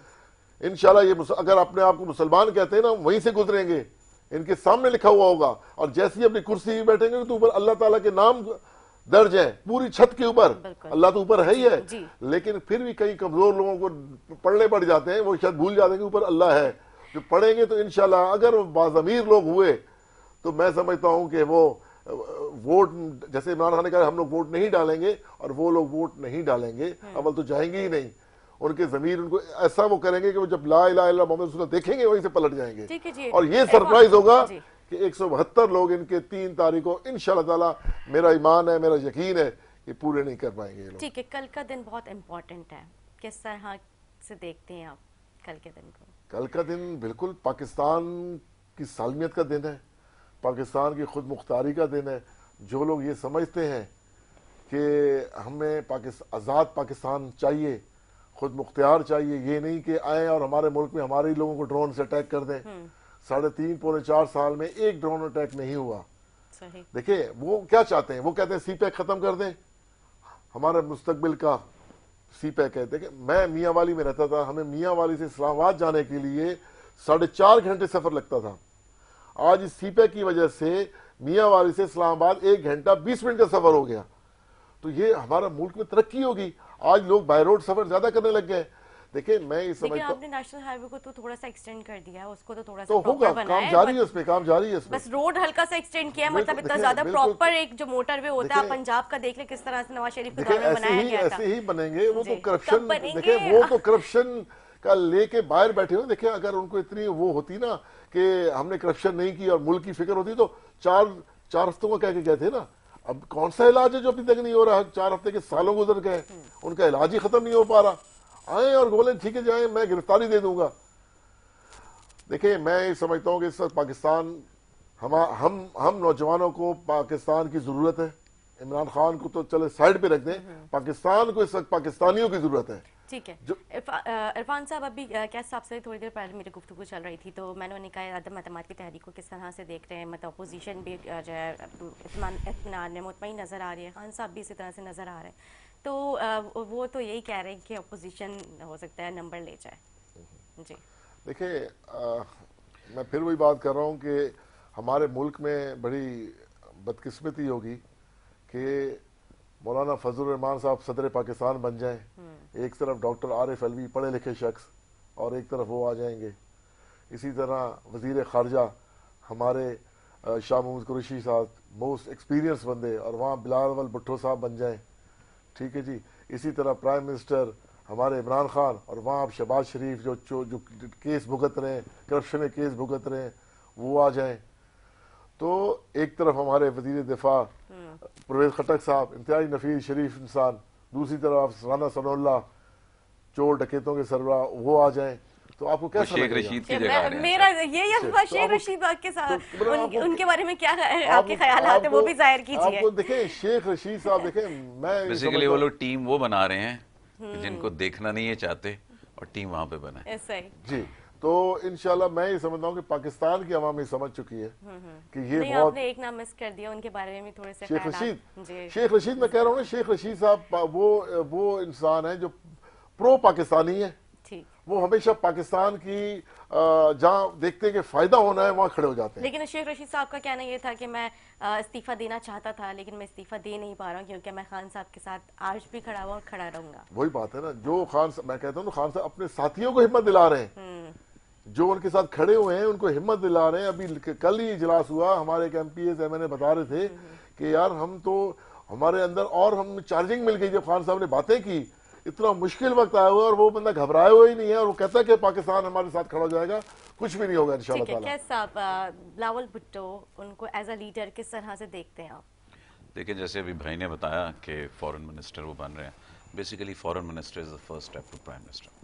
इन ये अगर अपने आप को मुसलमान कहते हैं ना वहीं से गुजरेंगे इनके सामने लिखा हुआ होगा और जैसे ही अपनी कुर्सी बैठेंगे तो ऊपर अल्लाह ताला के नाम दर्ज है पूरी छत के ऊपर अल्लाह तो ऊपर है ही है लेकिन फिर भी कई कमजोर लोगों को पढ़ने पड़ जाते हैं वो शायद भूल जाते हैं कि ऊपर अल्लाह है जो पढ़ेंगे तो इनशाला अगर बाजमीर लोग हुए तो मैं समझता हूँ कि वो वोट जैसे इमरान खान ने कहा हम लोग वोट नहीं डालेंगे और वो लोग वोट नहीं डालेंगे हम्म। अवल तो जाएंगे ही नहीं उनके जमीर उनको ऐसा वो करेंगे कि वो जब ला ला मोहम्मद देखेंगे वहीं से पलट जाएंगे और ये सरप्राइज होगा कि एक सौ बहत्तर लोग इनके तीन तारीख को इन ताला मेरा ईमान है मेरा यकीन है कि पूरे नहीं कर पाएंगे ठीक है कल का दिन बहुत इम्पोर्टेंट है किस तरह से देखते हैं आप कल के दिन को कल का दिन बिल्कुल पाकिस्तान की सालमियत का दिन है पाकिस्तान की खुद मुख्तारी का दिन है जो लोग ये समझते हैं कि हमें पाकिस्तान आज़ाद पाकिस्तान चाहिए खुद मुख्तियार चाहिए ये नहीं कि आए और हमारे मुल्क में हमारे लोगों को ड्रोन से अटैक कर दें हम्म। साढ़े तीन पौने चार साल में एक ड्रोन अटैक नहीं हुआ देखिये वो क्या चाहते हैं वो कहते हैं सी पैक खत्म कर दें हमारे मुस्तकबिल का सी पैक है देखिए मैं मियाँ वाली में रहता था हमें मियाँ वाली से इस्लामाबाद जाने के लिए साढ़े चार घंटे सफर लगता था आज इस सी पैक की वजह से मियाँ वाली से इस्लामाबाद एक घंटा बीस मिनट का सफर हो गया तो ये हमारा मुल्क में तरक्की होगी आज लोग बाय रोड सफर ज्यादा करने लग गए देखिए मैं ये समझता तो आपने नेशनल हाईवे को तो थोड़ा सा एक्सटेंड कर दिया है उसको तो थोड़ा सा तो होगा काम जारी है उसमें काम जारी है उस बस रोड हल्का सा एक्सटेंड किया है मतलब इतना ज्यादा प्रॉपर एक जो मोटर वे होता है पंजाब का देख ले किस तरह से नवाज शरीफ के बनाया गया था ऐसे ही बनेंगे वो तो करप्शन देखिए वो तो करप्शन का लेके बाहर बैठे हुए देखिये अगर उनको इतनी वो होती ना कि हमने करप्शन नहीं की और मुल्क की फिक्र होती तो चार चार रस्तों का कह के गए थे ना अब कौन सा इलाज है जो अभी तक नहीं हो रहा चार हफ्ते के सालों गुजर गए उनका इलाज ही खत्म नहीं हो पा रहा आए और बोले ठीक है जाए मैं गिरफ्तारी दे दूंगा देखिए मैं ये समझता हूँ कि इस वक्त पाकिस्तान हम हम हम नौजवानों को पाकिस्तान की जरूरत है इमरान खान को तो चले साइड पे रख दें हम्म। पाकिस्तान को इस वक्त पाकिस्तानियों की जरूरत है ठीक है इरफान साहब अभी कैसे आपसे थोड़ी देर पहले मेरी गुफ्तु चल रही थी तो मैंने उन्हें कहा अदम अतमाद की तहरीक को किस तरह से देख रहे हैं मतलब अपोजिशन भी जो है इतमान में मुतमिन नज़र आ रही है खान साहब भी इसी तरह से नज़र आ रहे हैं तो वो तो यही कह रहे हैं कि अपोजिशन हो सकता है नंबर ले जाए हम्म। जी देखिए मैं फिर वही बात कर रहा हूँ कि हमारे मुल्क में बड़ी बदकस्मती होगी कि मौलाना फजल रहमान साहब सदर पाकिस्तान बन जाएं हम्म। एक तरफ डॉक्टर आरिफ अलवी पढ़े लिखे शख्स और एक तरफ वो आ जाएंगे इसी तरह वजीर खारजा हमारे शाह मोहम्मद कुरैशी साहब मोस्ट एक्सपीरियंस बंदे और वहाँ बिलावल भुट्टो साहब बन जाएं ठीक है जी इसी तरह प्राइम मिनिस्टर हमारे इमरान खान और वहाँ अब शहबाज शरीफ जो जो, केस भुगत रहे हैं करप्शन में केस भुगत रहे हैं वो आ जाएं तो एक तरफ हमारे वजीर दिफा परवेज खटक साहब इंतहाई नफीस शरीफ इंसान दूसरी तरफ राना सनोल्ला चोर डकेतों के सरबरा वो आ जाए तो आपको कैसा शेख रशीद की जगह मेरा ये या अच्छा, हुआ तो शेख रशीद के साथ तो उन, उनके बारे में क्या आपके ख्याल हैं वो भी जाहिर कीजिए आपको देखें शेख रशीद साहब देखें मैं बेसिकली वो लोग टीम वो बना रहे हैं हम्म। जिनको देखना नहीं है चाहते और टीम वहां पे बना है जी तो इनशाला मैं ये समझता हूँ कि पाकिस्तान की आवाम ये समझ चुकी है हम्म, हम्म। कि ये बहुत एक नाम मिस कर दिया उनके बारे में भी थोड़े से शेख रशीद शेख रशीद मैं कह रहा हूँ शेख रशीद साहब वो वो इंसान है जो प्रो पाकिस्तानी है वो हमेशा पाकिस्तान की जहाँ देखते हैं कि फायदा होना है वहाँ खड़े हो जाते हैं लेकिन शेख रशीद साहब का कहना ये था कि मैं इस्तीफा देना चाहता था लेकिन मैं इस्तीफा दे नहीं पा रहा हूँ क्योंकि मैं खान साहब के साथ आज भी खड़ा हुआ और खड़ा रहूंगा वही बात है ना जो खान मैं कहता हूँ खान साहब अपने साथियों को हिम्मत दिला रहे हैं हम्म। जो उनके साथ खड़े हुए हैं उनको हिम्मत दिला रहे हैं अभी कल ही इजलास हुआ हमारे एक एम पी बता रहे थे कि यार हम तो हमारे अंदर और हम चार्जिंग मिल गई जब खान साहब ने बातें की इतना मुश्किल वक्त आया हुआ और वो बंदा घबराया हुआ ही नहीं है और वो कहता है कि पाकिस्तान हमारे साथ खड़ा हो जाएगा कुछ भी नहीं होगा इन लावल भुट्टो उनको एज अ लीडर किस तरह से देखते हैं आप देखिए जैसे अभी भाई ने बताया कि फॉरेन मिनिस्टर वो बन रहे हैं basically foreign minister is the first step to prime minister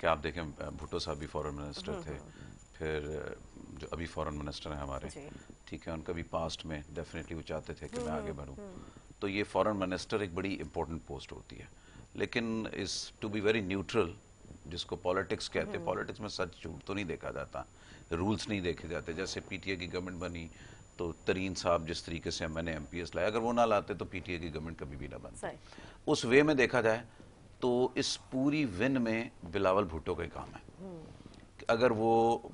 कि आप देखें भुट्टो साहब भी फॉरेन मिनिस्टर हम्म, थे हम्म, हम्म। फिर जो अभी फॉरेन मिनिस्टर हैं हमारे ठीक है उनका भी पास्ट में डेफिनेटली वो चाहते थे कि मैं आगे बढ़ूँ तो ये फॉरेन मिनिस्टर एक बड़ी इंपॉर्टेंट पोस्ट होती है लेकिन is to be very neutral जिसको पॉलिटिक्स कहते हैं पॉलिटिक्स में सच झूठ तो नहीं देखा जाता रूल्स नहीं देखे जाते जैसे पीटीए की गवर्नमेंट बनी तो तरीन साहब जिस तरीके से मैंने एम लाया अगर वो ना लाते तो पीटीए की गवर्नमेंट कभी भी ना बनती उस वे में देखा जाए तो इस पूरी विन में बिलावल भुट्टो का काम है अगर वो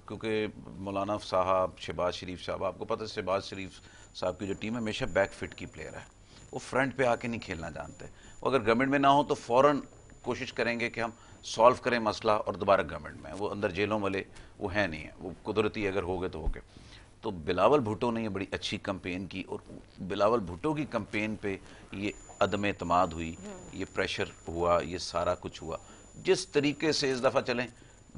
क्योंकि मौलाना साहब शहबाज शरीफ साहब आपको पता है शहबाज शरीफ साहब की जो टीम है हमेशा बैक फिट की प्लेयर है वो फ्रंट पे आके नहीं खेलना जानते वो अगर गवर्नमेंट में ना हो तो फ़ौर कोशिश करेंगे कि हम सॉल्व करें मसला और दोबारा गवर्नमेंट में वो अंदर जेलों वाले वो है नहीं है वो कुदरती अगर हो गए तो हो गए तो बिलावल भुट्टो ने ये बड़ी अच्छी कंपेन की और बिलावल भुट्टो की कंपेन पे ये अदम अतमाद हुई ये प्रेशर हुआ ये सारा कुछ हुआ जिस तरीके से इस दफ़ा चलें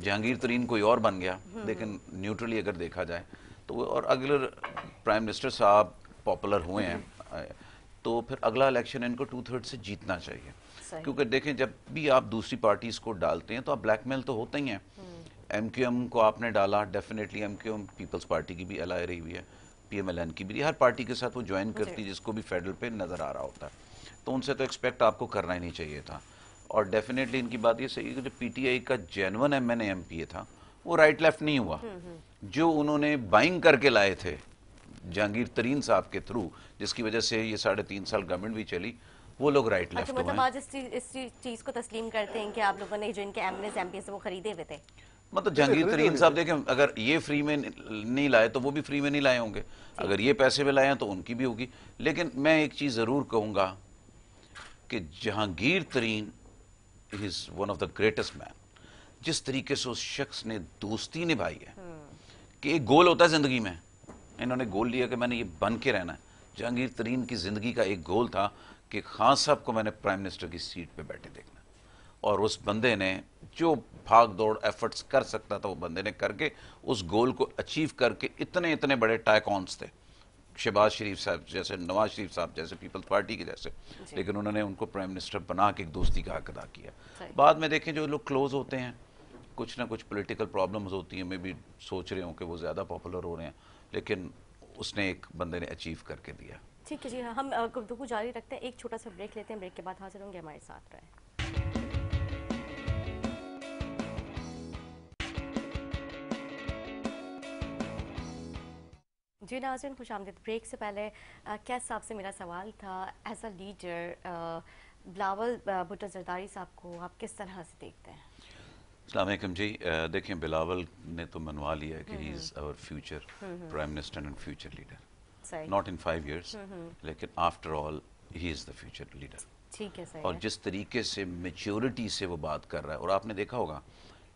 जहांगीर तरीन कोई और बन गया लेकिन न्यूट्रली अगर देखा जाए तो और अगले प्राइम मिनिस्टर साहब पॉपुलर हुए हैं तो फिर अगला इलेक्शन इनको टू थर्ड से जीतना चाहिए क्योंकि देखें जब भी आप दूसरी पार्टीज को डालते हैं तो आप ब्लैकमेल तो होते ही हैं एम क्यू एम को आपने डाला definitely M Q M Peoples Party की भी अलाई रही हुई है पी एम एल एन की भी हर पार्टी के साथ वो ज्वाइन करती है जिसको भी फेडरल पे नज़र आ रहा होता है तो उनसे तो एक्सपेक्ट आपको करना ही नहीं चाहिए था और डेफिनेटली इनकी बात ये सही है कि जो पीटीआई का जेनवन एम एन पी था वो राइट लेफ्ट नहीं हुआ हम्म, हम्म। जो उन्होंने बाइंग करके लाए थे जहांगीर तरीन साहब के थ्रू जिसकी वजह से ये साढ़े तीन साल गवर्नमेंट भी चली वो लोग राइट अच्छा, लेफ्ट मतलब आज इस चीज इस चीज को तस्लीम करते हैं कि आप लोगों ने जो इनके वो खरीदे हुए थे मतलब जहांगीर तरीन साहब देखें अगर ये फ्री में नहीं लाए तो वो भी फ्री में नहीं लाए होंगे अगर ये पैसे में लाए हैं तो उनकी भी होगी लेकिन मैं एक चीज़ ज़रूर कहूंगा कि Jahangir Tareen is one of the greatest man जिस तरीके से उस शख्स ने दोस्ती निभाई है कि एक गोल होता है ज़िंदगी में इन्होंने गोल लिया कि मैंने ये बन के रहना है जहांगीर तरीन की ज़िंदगी का एक गोल था कि खान साहब को मैंने प्राइम मिनिस्टर की सीट पे बैठे देखना और उस बंदे ने जो भाग दौड़ एफर्ट्स कर सकता था वो बंदे ने करके उस गोल को अचीव करके इतने इतने बड़े टाइकॉन्स थे शहबाज शरीफ साहब जैसे नवाज शरीफ साहब जैसे पीपल्स पार्टी के जैसे लेकिन उन्होंने उनको प्राइम मिनिस्टर बना के एक दोस्ती का हक अदा किया बाद में देखें जो लोग क्लोज होते हैं कुछ ना कुछ पॉलिटिकल प्रॉब्लम्स होती हैं मे भी सोच रहे हों कि वो ज़्यादा पॉपुलर हो रहे हैं लेकिन उसने एक बंदे ने अचीव करके दिया ठीक है जी हाँ, हम गुफ्तु जारी रखते हैं एक छोटा सा ब्रेक लेते हैं ब्रेक के बाद हाजिर होंगे हमारे साथ रहे। जी नाजन खुश आमदीद ब्रेक से पहले कैस साहब से मेरा सवाल था as a leader Bilawal Bhutto Zardari साहब को आप किस तरह से देखते हैं अलमेकम जी देखें बिलावल ने तो मनवा लिया कि he is our future prime minister and future leader not in five years लेकिन after all he is the future leader ठीक है सही और जिस तरीके से मेच्योरिटी से वो बात कर रहा है और आपने देखा होगा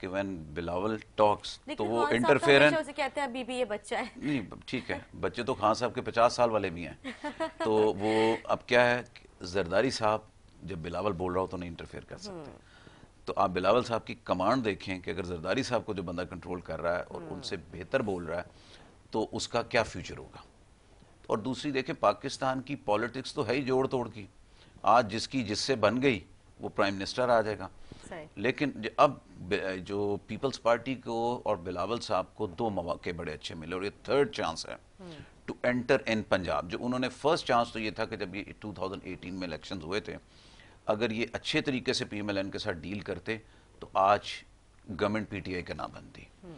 कि व्हेन बिलावल टॉक्स तो वो इंटरफेरेंस उसे कहते हैं भी ये बच्चा है नहीं ठीक है बच्चे तो खान साहब के पचास साल वाले भी हैं तो वो अब क्या है जरदारी साहब जब बिलावल बोल रहा हो तो नहीं इंटरफेयर कर सकते हम्म। तो आप बिलावल साहब की कमांड देखें कि अगर जरदारी साहब को जो बंदा कंट्रोल कर रहा है और हम्म। उनसे बेहतर बोल रहा है तो उसका क्या फ्यूचर होगा और दूसरी देखें पाकिस्तान की पॉलिटिक्स तो है ही जोड़ तोड़ की आज जिसकी जिससे बन गई वो प्राइम मिनिस्टर आ जाएगा लेकिन अब जो पीपल्स पार्टी को और बिलावल साहब को दो मौके बड़े अच्छे मिले और ये थर्ड चांस है टू एंटर इन पंजाब जो उन्होंने फर्स्ट चांस तो ये था कि जब ये 2018 में इलेक्शंस हुए थे अगर ये अच्छे तरीके से पी के साथ डील करते तो आज गवर्नमेंट पी का ना बनती hmm.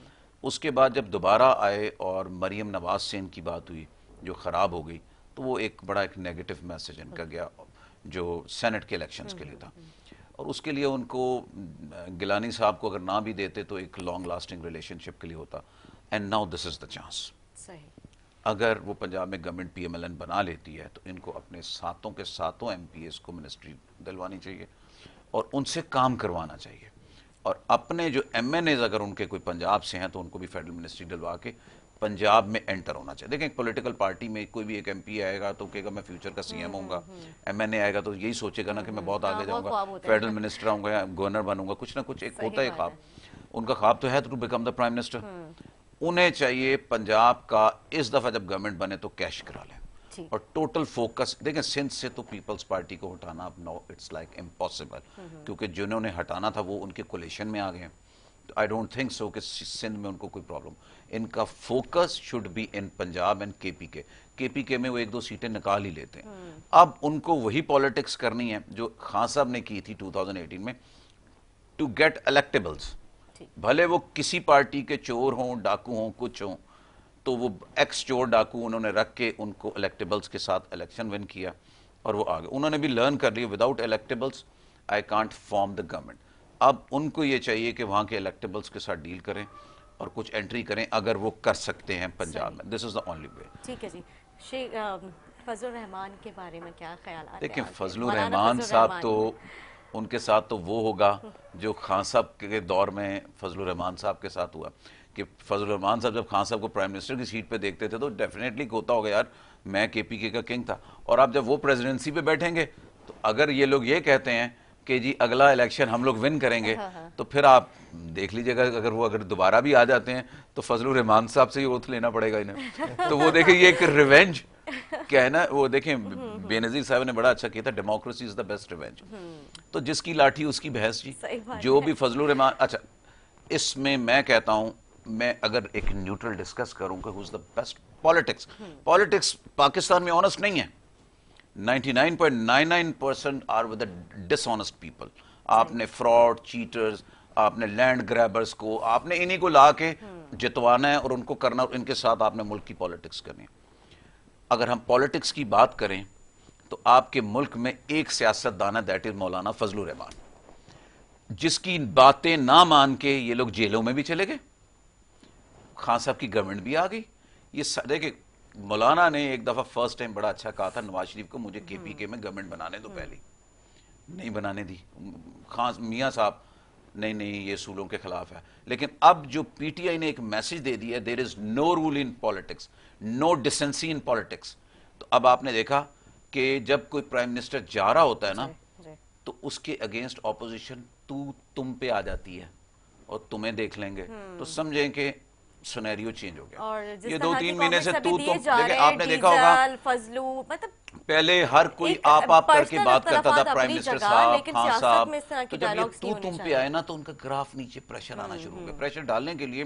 उसके बाद जब दोबारा आए और मरीम नवाज से इनकी बात हुई जो ख़राब हो गई तो वो एक बड़ा एक नेगेटिव मैसेज इनका hmm. गया जो सेनेट के इलेक्शंस के लिए hmm, था और उसके लिए उनको गिलानी साहब को अगर ना भी देते तो एक लॉन्ग लास्टिंग रिलेशनशिप के लिए होता and now this is the chance अगर वो पंजाब में गवर्नमेंट पी बना लेती है तो इनको अपने सातों के सातों एम को मिनिस्ट्री दिलवानी चाहिए और उनसे काम करवाना चाहिए और अपने जो एम एन एज अगर उनके कोई पंजाब से हैं तो उनको भी फेडरल मिनिस्ट्री डलवा के पंजाब में एंटर होना चाहिए देखें पॉलिटिकल पार्टी में कोई भी एक एमपी आएगा तो कहेगा मैं फ्यूचर का सीएम हम्म, होऊंगा एमएनए हम्म, हम्म। आएगा तो यही सोचेगा ना कि मैं बहुत हाँ, आगे जाऊंगा फेडरल मिनिस्टर आऊंगा या गवर्नर बनूंगा कुछ ना कुछ एक होता है ख्वाब उनका ख्वाब तो है to become the prime minister उन्हें चाहिए पंजाब का इस दफा जब गवर्नमेंट बने तो कैश करा लें और टोटल फोकस देखें सिंध से तो पीपल्स पार्टी को हटाना अब नो इट्स लाइक इम्पॉसिबल क्योंकि जिन्होंने हटाना था वो उनके कोलेशन में आ गए हैं आई डोंट थिंक सो कि सिंध में उनको कोई प्रॉब्लम इनका focus should be in Punjab and KPK KPK में वो एक दो सीटें निकाल ही लेते हैं हम्म। अब उनको वही पॉलिटिक्स करनी है जो खान साहब ने की थी 2018 में टू गेट इलेक्टेबल्स भले वो किसी पार्टी के चोर हों डाकू हों कुछ हों तो वो एक्स चोर डाकू उन्होंने रख के उनको इलेक्टेबल्स के साथ इलेक्शन विन किया और वो आगे उन्होंने भी लर्न कर लिया without electables I can't form the government अब उनको ये चाहिए कि वहाँ के इलेक्टेबल्स के साथ डील करें और कुछ एंट्री करें अगर वो कर सकते हैं पंजाब में this is the only way ठीक है जी फजल रहमान के बारे में क्या ख्याल देखिए फजल रहमान साहब तो उनके साथ तो वो होगा जो खान साहब के दौर में फजल रहमान साहब के साथ हुआ कि फजल रहमान साहब जब खान साहब को प्राइम मिनिस्टर की सीट पे देखते थे तो डेफिनेटली होता होगा यार मैं के पी के का किंग था और आप जब वो प्रेसिडेंसी पे बैठेंगे तो अगर ये लोग ये कहते हैं कि जी अगला इलेक्शन हम लोग विन करेंगे हाँ हाँ। तो फिर आप देख लीजिएगा अगर वो अगर दोबारा भी आ जाते हैं तो फजलुर रहमान साहब से ही ओथ लेना पड़ेगा इन्हें तो वो देखें ये एक रिवेंज क्या है ना वो देखें हम्म, हम्म। बेनजीर साहब ने बड़ा अच्छा किया था democracy is the best revenge तो जिसकी लाठी उसकी बहस जी जो भी फजल रहमान अच्छा इसमें मैं कहता हूँ मैं अगर एक न्यूट्रल डिस्कस करूं कि the best politics politics Pakistan में ऑनेस्ट नहीं है 99.99 percent are with dishonest people आपने फ्रॉड चीटर्स आपने लैंड ग्रैबर्स को आपने इन्हीं को ला के जितवाना है और उनको करना और इनके साथ आपने मुल्क की पॉलिटिक्स करनी अगर हम पॉलिटिक्स की बात करें तो आपके मुल्क में एक सियासतदान है दैट इज मौलाना फजलुर रहमान जिसकी बातें ना मान के ये लोग जेलों में भी चले गए खान साहब की गवर्नमेंट भी आ गई ये देखिए मौलाना ने एक दफ़ा फर्स्ट टाइम बड़ा अच्छा कहा था नवाज शरीफ को मुझे के पी के में गवर्नमेंट बनाने दो हम्म। पहले नहीं बनाने दी खास मियाँ साहब नहीं नहीं ये सूलों के खिलाफ है लेकिन अब जो पीटीआई ने एक मैसेज दे दिया there is no rule in politics no decency in politics तो अब आपने देखा कि जब कोई प्राइम मिनिस्टर जा रहा होता है ना तो उसके अगेंस्ट ऑपोजिशन तू तुम पे आ जाती है और तुम्हें देख लेंगे हम्म। तो समझें कि सुनहरियो चेंज हो गया और ये दो तीन महीने से तू तो देखे आपने देखा होगा फजलू मतलब पहले हर कोई आप आप करके बात करता था प्राइम मिनिस्टर साहब खान हाँ साहब तो जब ये तू तुम पे आए ना तो उनका ग्राफ नीचे प्रेशर आना हम्म, शुरू हो गया प्रेशर हम्म। डालने के लिए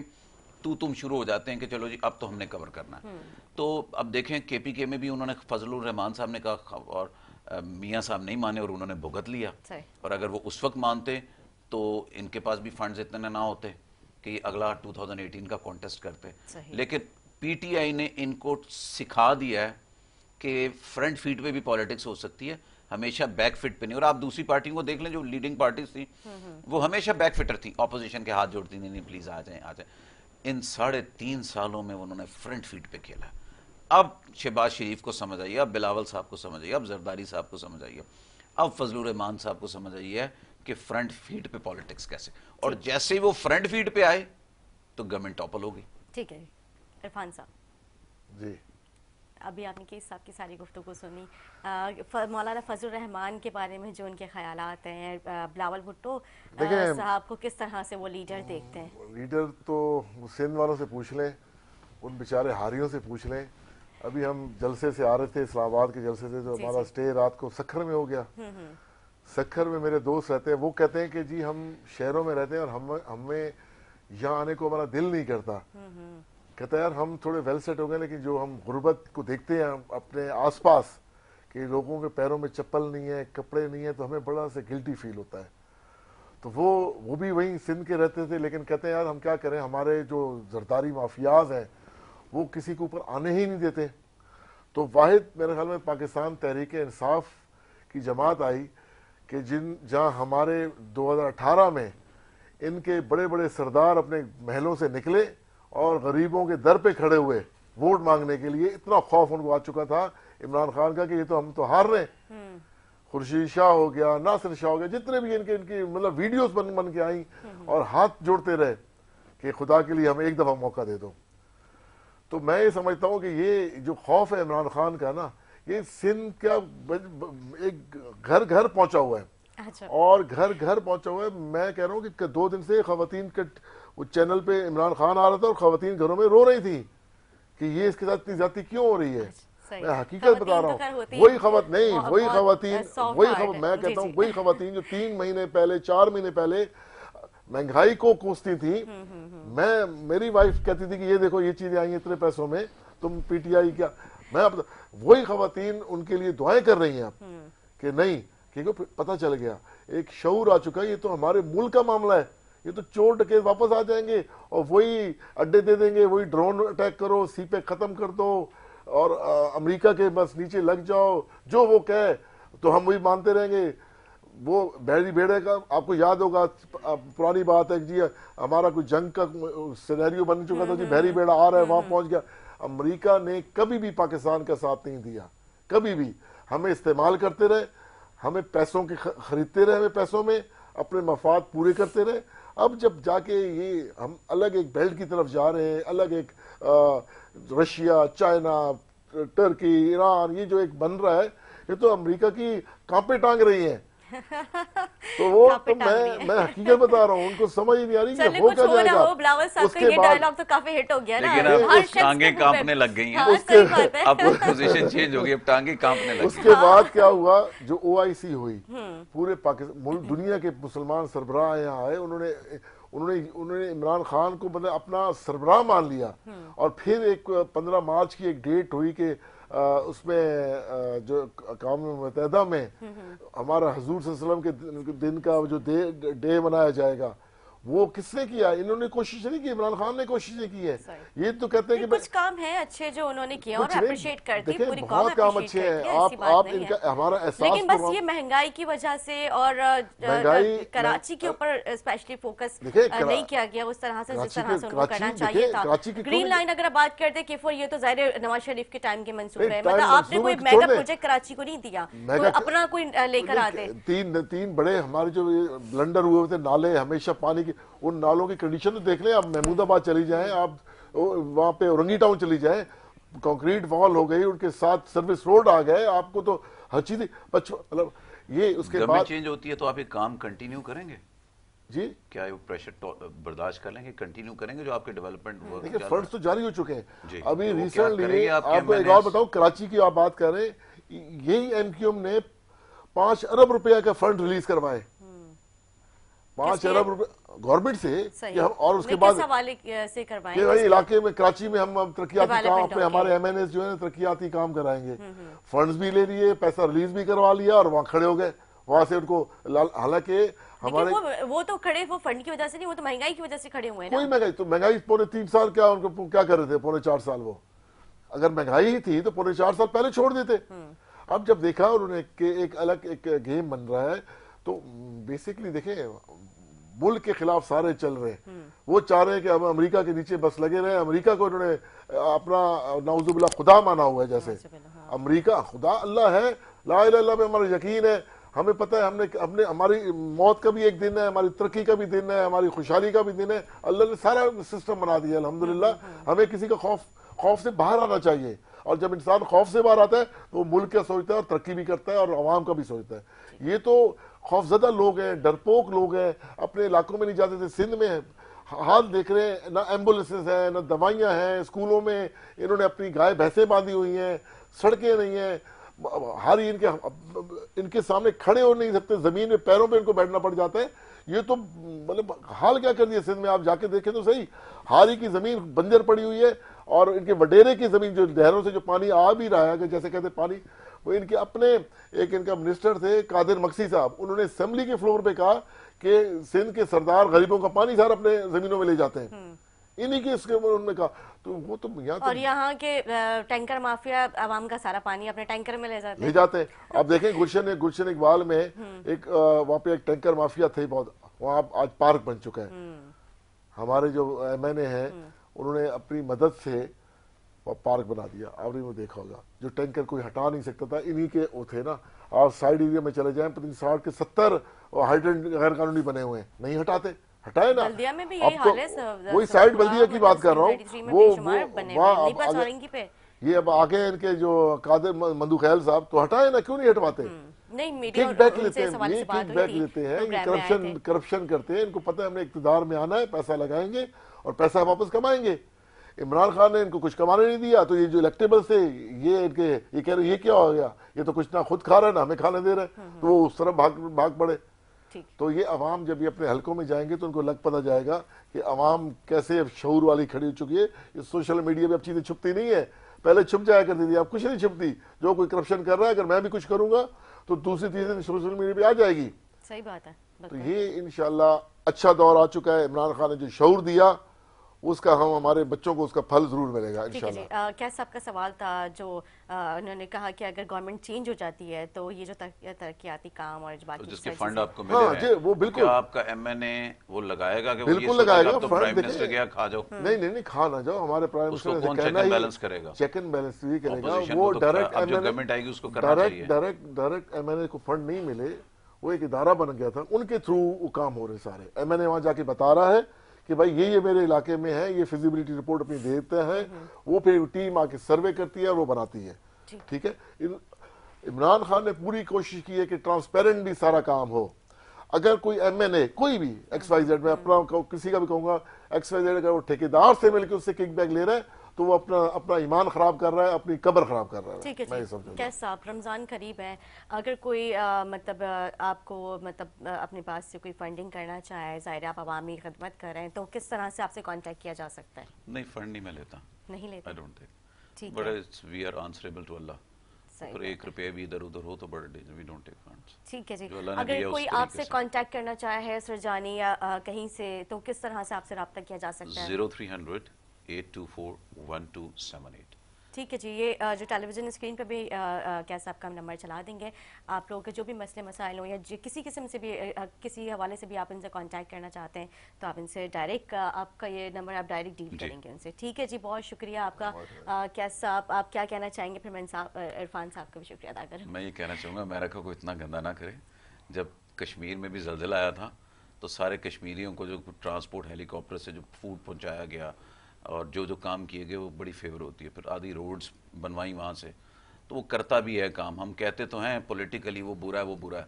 तू तुम शुरू हो जाते हैं कि चलो जी अब तो हमने कवर करना हम्म। तो अब देखें केपीके में भी उन्होंने फजलुर रहमान साहब ने कहा और मियाँ साहब नहीं माने और उन्होंने भुगत लिया और अगर वो उस वक्त मानते तो इनके पास भी फंड इतने ना होते कि अगला 2018 का कॉन्टेस्ट करते लेकिन पीटीआई ने इनको सिखा दिया है कि फ्रंट फीट पे भी पॉलिटिक्स हो सकती है हमेशा बैक फिट पे नहीं और आप दूसरी पार्टियों को देख लें जो लीडिंग पार्टीज थी वो हमेशा बैक फिटर थी ऑपोजिशन के हाथ जोड़ती नहीं नहीं प्लीज आ जाए आ जाए इन साढ़े तीन सालों में उन्होंने फ्रंट फीट पे खेला अब शहबाज शरीफ को समझ आइए अब बिलावल साहब को समझ आइए अब जरदारी साहब को समझ आइए अब फजलुर रहमान साहब को समझ आइए कि फ्रंट फीड पे पॉलिटिक्स कैसे और जैसे ही वो फ्रंट फीड पे आए तो गवर्नमेंट टॉपल होगी ठीक है इरफान साहब जी अभी आपने केस साहब की सारी गुफ्तु को सुनी मौलाना फजल रहमान के बारे में जो उनके ख्याल हैं बिलावल भुट्टो साहब को किस तरह से वो लीडर देखते हैं लीडर तो सिंध वालों से पूछ लें उन बेचारे हारियों से पूछ लें अभी हम जलसे से आ रहे थे इस्लामाबाद के जलसे से तो हमारा स्टे रात को सखर में हो गया हम्म, हम्म। सखर में मेरे दोस्त रहते हैं वो कहते हैं कि जी हम शहरों में रहते हैं और हम हमें यहाँ आने को हमारा दिल नहीं करता हम्म, हम्म। कहता यार हम थोड़े वेल सेट हो गए लेकिन जो हम गुर्बत को देखते हैं अपने आसपास कि लोगों के पैरों में चप्पल नहीं है कपड़े नहीं है तो हमें बड़ा से गिल्टी फील होता है तो वो वो भी वहीं सिंध के रहते थे लेकिन कहते हैं यार हम क्या करें हमारे जो जरदारी माफियाज हैं वो किसी के ऊपर आने ही नहीं देते तो वाहिद मेरे ख्याल में पाकिस्तान तहरीक इंसाफ की जमात आई कि जिन जहां हमारे 2018 में इनके बड़े बड़े सरदार अपने महलों से निकले और गरीबों के दर पे खड़े हुए वोट मांगने के लिए इतना खौफ उनको आ चुका था इमरान खान का कि ये तो हम तो हार रहे हम्म। खुर्शीद शाह हो गया नासिर शाह हो गया जितने भी इनके इनकी मतलब वीडियोस बन बन के आई हम्म। और हाथ जोड़ते रहे कि खुदा के लिए हमें एक दफ़ा मौका दे दो तो मैं ये समझता हूँ कि ये जो खौफ है इमरान खान का ना ये सिंध का एक घर घर पहुंचा हुआ है अच्छा। और घर घर पहुंचा हुआ है मैं कह रहा हूँ कि दो दिन से खातन के वो चैनल पे इमरान खान आ रहा था और खातन घरों में रो रही थी कि ये इसके साथ इतनी ज्यादा क्यों हो रही है अच्छा, मैं हकीकत बता रहा तो हूँ वही खबर नहीं वही खातन वही खबर मैं कहता हूँ वही खातन जो तीन महीने पहले चार महीने पहले महंगाई को कोसती थी हम्म, हम्म, हम्म। मैं मेरी वाइफ कहती थी कि ये देखो ये चीजें आई इतने पैसों में तुम पीटीआई क्या मैं अब वही खातन उनके लिए दुआएं कर रही हैं हम्म। कि नहीं क्योंकि पता चल गया एक शौर आ चुका है ये तो हमारे मुल्क का मामला है ये तो चोर टके वापस आ जाएंगे और वही अड्डे दे देंगे वही ड्रोन अटैक करो सी पे ख़त्म कर दो और अमेरिका के बस नीचे लग जाओ जो वो कहे तो हम वही मानते रहेंगे वो बहरी भेड़े का आपको याद होगा पुरानी बात है जी हमारा कोई जंग का सिनेरियो बन चुका था जी हम्म, बहरी हम्म, भेड़ा आ रहा है वहां पहुंच गया अमेरिका ने कभी भी पाकिस्तान का साथ नहीं दिया कभी भी हमें इस्तेमाल करते रहे हमें पैसों के खरीदते रहे हमें पैसों में अपने मफाद पूरे करते रहे अब जब जाके ये हम अलग एक बेल्ट की तरफ जा रहे हैं अलग एक रशिया चाइना टर्की ईरान ये जो एक बन रहा है ये तो अमेरिका की कांपे टांग रही हैं तो वो तो मैं मैं हकीकत बता रहा हूँ उनको समझ ही नहीं आ रही कि हो क्या जाएगा उसके बाद डायलॉग तो काफी हिट हो गया ना लेकिन अब टांगे कांपने लग गई हैं हाँ, उसके अब पोजीशन चेंज हो गई अब टांगे कांपने लग उसके हाँ। बाद क्या हुआ जो ओआईसी हुई हम्म। पूरे पाकिस्तान दुनिया के मुसलमान सरबराह यहाँ आए उन्होंने उन्होंने उन्होंने इमरान खान को मतलब अपना सरबराह मान लिया हम्म। और फिर एक पंद्रह मार्च की एक डेट हुई कि उसमें जो अकाम मुतहदा में हम्म, हम्म। हमारा हजूर के दिन का जो डे मनाया जाएगा वो किसने किया इन्होंने कोशिश नहीं की इमरान खान ने कोशिश नहीं की है ये तो कहते हैं कि कुछ काम है अच्छे जो उन्होंने किया और अप्रिशिएट करती पूरी बहुत काम अच्छे हैं आप आप इनका हमारा एहसास लेकिन बस ये महंगाई की वजह से और कराची के ऊपर स्पेशली फोकस नहीं किया गया उस तरह से जिस तरह से उनको करना चाहिए था ग्रीन लाइन अगर आप बात करते कि ये तो जाहिर नवाज शरीफ के टाइम के मंसूबे है मतलब आपने कोई मेगा प्रोजेक्ट कराची को नहीं दिया अपना कोई लेकर आते तीन तीन बड़े हमारे जो ब्लंडर हुए थे नाले हमेशा पानी की उन नालों की कंडीशन तो देख लें आप महमूदाबाद चली जाए आप वहाँ पे औरंगी टाउन चली जाए कंक्रीट वॉल हो गई उनके साथ सर्विस रोड आ गए आपको तो हर चीज मतलब ये उसके बाद चेंज होती है तो आप ये काम कंटिन्यू करेंगे जी क्या ये प्रेशर बर्दाश्त कर लेंगे कंटिन्यू करेंगे जो आपके डेवलपमेंट वर्क देखिए फंड्स तो जारी हो चुके हैं अभी तो रिसेंटली आपको एक और बताऊं कराची की आप बात कर रहे हैं यही एमक्यूएम ने पांच अरब रुपया का फंड रिलीज करवाए पांच अरब रुपए गवर्नमेंट से कि हम और उसके बाद से करवाएंगे इलाके में कराची में हम तरक्याती काम अपने हमारे एम जो है तरक्याती काम कराएंगे हम्म, हम्म। फंड्स भी ले लिए पैसा रिलीज भी करवा लिया और वहाँ खड़े हो गए वहां से उनको हालांकि हमारे वो, वो तो खड़े वो फंड की वजह से नहीं वो तो महंगाई की वजह से खड़े हुए कोई महंगाई तो महंगाई पौने तीन साल क्या उनको क्या कर रहे थे पौने चार साल वो अगर महंगाई ही थी तो पौने चार साल पहले छोड़ देते हम्म। अब जब देखा उन्होंने एक अलग एक गेम बन रहा है तो बेसिकली देखे मुल्क के खिलाफ सारे चल रहे हैं वो चाह रहे हैं कि हम अमेरिका के नीचे बस लगे रहे अमेरिका को उन्होंने अपना नाउजुबिल्ला खुदा माना हुआ है जैसे हाँ। अमेरिका खुदा अल्लाह है लाला में हमारा यकीन है हमें पता है हमने हमने हमारी मौत का भी एक दिन है हमारी तरक्की का भी दिन है हमारी खुशहाली का भी दिन है अल्लाह ने सारा सिस्टम बना दिया अलहमदिल्ला हाँ, हाँ। हमें किसी का खौफ खौफ से बाहर आना चाहिए और जब इंसान खौफ से बाहर आता है तो मुल्क का सोचता है और तरक्की भी करता है और आवाम का भी सोचता है ये तो खौफजदा लोग हैं डरपोक लोग हैं अपने इलाकों में नहीं जाते थे सिंध में हाल देख रहे हैं ना एम्बुलेंसेज हैं ना दवाइयाँ हैं स्कूलों में इन्होंने अपनी गाय भैंसें बांधी हुई हैं सड़कें नहीं हैं हर इनके इनके सामने खड़े हो नहीं सकते ज़मीन में पैरों पर इनको बैठना पड़ जाता है ये तो मतलब हाल क्या कर दिया सिंध में आप जाके देखें तो सही हारी की ज़मीन बंजर पड़ी हुई है और इनके वडेरे की ज़मीन जो लहरों से जो पानी आ भी रहा है जैसे कहते पानी वो इनके अपने एक इनका मिनिस्टर थे कादिर मक्सी साहब उन्होंने असम्बली के फ्लोर पे कहा कि सिंध के सरदार गरीबों का पानी सारा अपने जमीनों में ले जाते हैं हम्म। इन्हीं के इसके उन्होंने कहा तो वो तो यहाँ तो और यहाँ के टैंकर माफिया आवाम का सारा पानी अपने टैंकर में ले जाते ले जाते हैं आप देखें गुलशन गुलशन इकबाल में हम्म। एक वहाँ पे एक टैंकर माफिया थे बहुत वहाँ आज पार्क बन चुका है हम्म। हमारे जो एम एन ए हैं उन्होंने अपनी मदद से पार्क बना दिया आपने वो देखा होगा जो टैंकर कोई हटा नहीं सकता था इन्हीं के वो थे ना आप साइड एरिया में चले जाएं पता साठ के सत्तर हाइड्रेंट गैर कानूनी बने हुए हैं नहीं हटाते हटाए ना बल्दिया में भी यही हाल है वही साइड बल्दिया की बात कर रहा हूँ वो ये अब आगे इनके जो कादिर मंदू खैल साहब तो हटाए ना क्यों नहीं हटवाते हम्म। नहीं बैक लेते हैं ये किक बैक लेते हैं ये करप्शन करप्शन करते हैं इनको पता है हमने इकतदार में आना है पैसा लगाएंगे और पैसा वापस कमाएंगे इमरान खान ने इनको कुछ कमाने नहीं दिया तो ये जो इलेक्टेबल थे ये इनके ये कह रहे ये क्या हो गया ये तो कुछ ना खुद खा रहे ना हमें खाने दे रहे हम्म, तो वो उस तरफ भाग भाग पड़े तो ये अवाम जब ये अपने हलकों में जाएंगे तो उनको लग पता जाएगा कि अवाम कैसे अब शूर वाली खड़ी हो चुकी है ये सोशल मीडिया में अब चीज़ें छुपती नहीं है पहले छुप जाया करती थी अब कुछ नहीं छुपती जो कोई करप्शन कर रहा है अगर मैं भी कुछ करूंगा तो दूसरी तीसरी दिन सोशल मीडिया पर आ जाएगी सही बात है तो ये इन अच्छा दौर आ चुका है इमरान खान ने जो शौर दिया उसका हम हमारे बच्चों को उसका फल जरूर मिलेगा इंशाल्लाह क्या सबका सवाल था जो उन्होंने कहा कि अगर गवर्नमेंट चेंज हो जाती है तो ये जो तरक्याती काम और बाकी तो जिसके फंड आपको मिले हाँ, वो तो बिल्कुल आपका एम एन ए वो लगाएगा कि बिल्कुल लगाएगा तो प्राइम मिनिस्टर क्या खा जाओ हम्म। नहीं नहीं नहीं खा ना जाओ हमारे प्राइम मिनिस्टर कहना ही बैलेंस करेगा चेक एंड बैलेंस भी करेगा वो डायरेक्ट तो गवर्नमेंट आएगी उसको डायरेक्ट डायरेक्ट डायरेक्ट एमएनए को फंड नहीं मिले वो एक इदारा बन गया था उनके थ्रू वो काम हो रहे सारे एम एन ए वहां जाके बता रहा है कि भाई ये ये मेरे इलाके में है ये फिजिबिलिटी रिपोर्ट अपनी देते हैं वो फिर टीम आके सर्वे करती है और वो बनाती है ठीक है इमरान खान ने पूरी कोशिश की है कि ट्रांसपेरेंटली सारा काम हो अगर कोई एम एन ए कोई भी एक्स वाई जेड में अपना किसी का भी कहूंगा एक्स वाई जेड अगर वो ठेकेदार से मिलकर उससे किक बैक ले रहे हैं तो वो अपना अपना ईमान खराब कर रहा है अपनी कब्र खराब कर रहा है ठीक है कैसे साहब रमज़ान करीब है अगर कोई आ, मतलब आपको मतलब अपने पास से कोई फंडिंग करना चाहे ज़ाहिर आप अवामी खदमत कर रहे हैं तो किस तरह से आपसे कॉन्टेक्ट किया जा सकता है नहीं फंड नहीं मैं लेता नहीं लेता एक रुपये भी इधर उधर हो तो बड़े वी डोंट टेक ठीक है जी अगर कोई आपसे कांटेक्ट करना चाहे सर जानी या आ, कहीं से तो किस तरह से आपसे रहा किया जा सकता है जीरो थ्री हंड्रेड ठीक है जी ये जो टेलीविज़न स्क्रीन पर भी कैसे आपका हम नंबर चला देंगे आप लोगों के जो भी मसले मसाइल हों या किसी किस्म से भी किसी हवाले से भी आप इनसे कांटेक्ट करना चाहते हैं तो आप इनसे डायरेक्ट आपका ये नंबर आप डायरेक्ट डील करेंगे उनसे ठीक है जी बहुत शुक्रिया आपका कैसा आप, आप क्या कहना चाहेंगे फिर मैं इरफान साहब का भी शुक्रिया अदा करूँ मैं ये कहना चाहूँगा अमेरिका को इतना गंदा ना करें जब कश्मीर में भी जलजिला आया था तो सारे कश्मीरियों को जो ट्रांसपोर्ट हेलीकॉप्टर से जो फूड पहुँचाया गया और जो जो काम किए गए वो बड़ी फेवर होती है फिर आधी रोड्स बनवाई वहाँ से तो वो करता भी है काम हम कहते तो हैं पॉलिटिकली वो बुरा है वो बुरा है